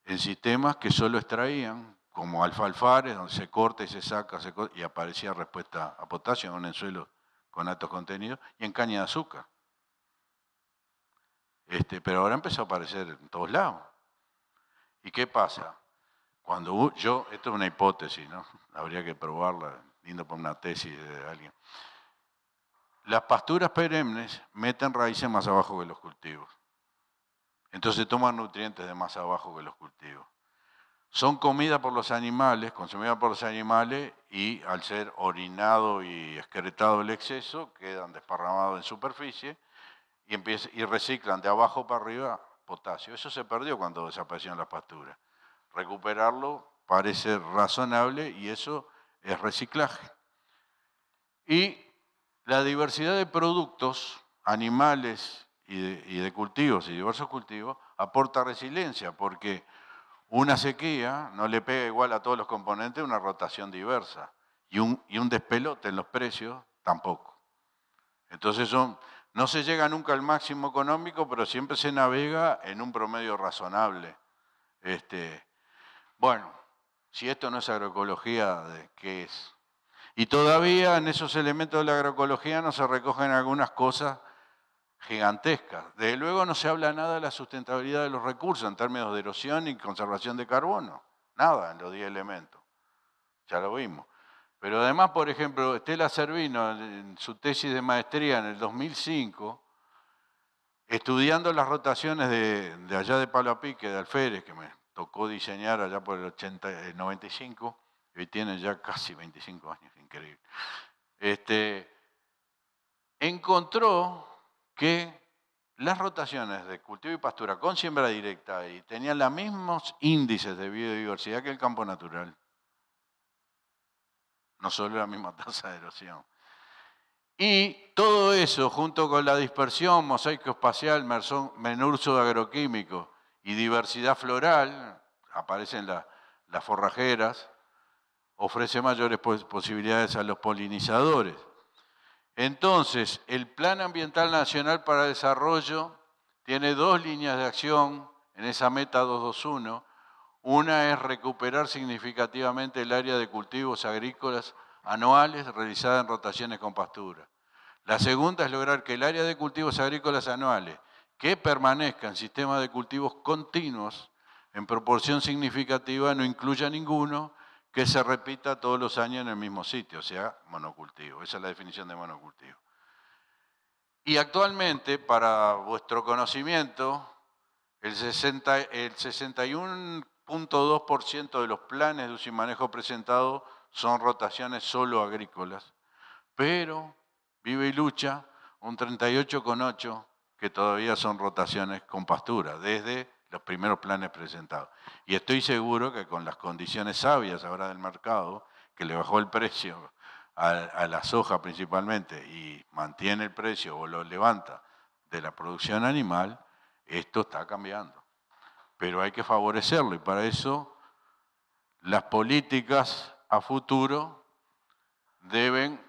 en sistemas que solo extraían como alfalfares, donde se corta y se saca, se y aparecía respuesta a potasio en el suelo con altos contenidos, y en caña de azúcar. Este, pero ahora empezó a aparecer en todos lados. ¿Y qué pasa? Cuando yo, esto es una hipótesis, ¿no? Habría que probarla, lindo por una tesis de alguien. Las pasturas perennes meten raíces más abajo que los cultivos. Entonces toman nutrientes de más abajo que los cultivos son comida por los animales, consumida por los animales y al ser orinado y excretado el exceso, quedan desparramados en superficie y, reciclan de abajo para arriba potasio. Eso se perdió cuando desaparecieron las pasturas. Recuperarlo parece razonable y eso es reciclaje. Y la diversidad de productos, animales y y de cultivos y diversos cultivos, aporta resiliencia porque una sequía no le pega igual a todos los componentes, una rotación diversa. Y un, y despelote en los precios tampoco. Entonces no se llega nunca al máximo económico, pero siempre se navega en un promedio razonable. Este, bueno, si esto no es agroecología, ¿qué es? Y todavía en esos elementos de la agroecología no se recogen algunas cosas Gigantesca. Desde luego no se habla nada de la sustentabilidad de los recursos en términos de erosión y conservación de carbono. Nada en los 10 elementos. Ya lo vimos. Pero además, por ejemplo, Estela Servino, en su tesis de maestría en el 2005, estudiando las rotaciones de, allá de Palo a Pique, de Alférez, que me tocó diseñar allá por el, 80, 95, y hoy tiene ya casi 25 años, increíble, este, encontró que las rotaciones de cultivo y pastura con siembra directa y tenían los mismos índices de biodiversidad que el campo natural. No solo la misma tasa de erosión. Y todo eso, junto con la dispersión, mosaico espacial, menurso agroquímico y diversidad floral, aparecen las forrajeras, ofrece mayores posibilidades a los polinizadores. Entonces, el Plan Ambiental Nacional para Desarrollo tiene dos líneas de acción en esa meta 221. Una es recuperar significativamente el área de cultivos agrícolas anuales realizada en rotaciones con pastura. La segunda es lograr que el área de cultivos agrícolas anuales que permanezca en sistemas de cultivos continuos en proporción significativa no incluya ninguno que se repita todos los años en el mismo sitio, o sea, monocultivo. Esa es la definición de monocultivo. Y actualmente, para vuestro conocimiento, el, el 61.2% de los planes de uso y manejo presentados son rotaciones solo agrícolas, pero vive y lucha un 38,8% que todavía son rotaciones con pastura, desde los primeros planes presentados. Y estoy seguro que con las condiciones sabias ahora del mercado, que le bajó el precio a, la soja principalmente y mantiene el precio o lo levanta de la producción animal, esto está cambiando. Pero hay que favorecerlo y para eso las políticas a futuro deben,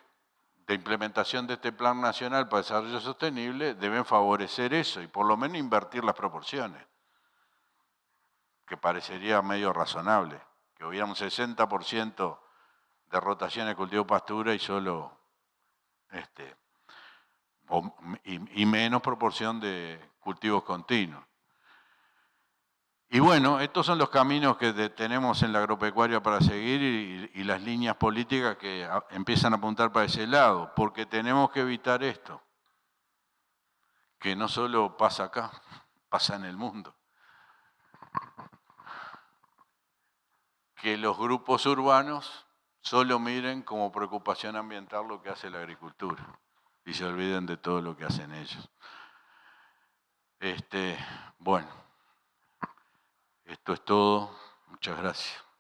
de implementación de este Plan Nacional para Desarrollo Sostenible, deben favorecer eso y por lo menos invertir las proporciones que parecería medio razonable, que hubiera un 60% de rotación de cultivo-pastura y solo este, y, menos proporción de cultivos continuos. Y bueno, estos son los caminos que tenemos en la agropecuaria para seguir y, las líneas políticas que empiezan a apuntar para ese lado, porque tenemos que evitar esto, que no solo pasa acá, pasa en el mundo. que los grupos urbanos solo miren como preocupación ambiental lo que hace la agricultura y se olviden de todo lo que hacen ellos. Este, bueno, esto es todo. Muchas gracias.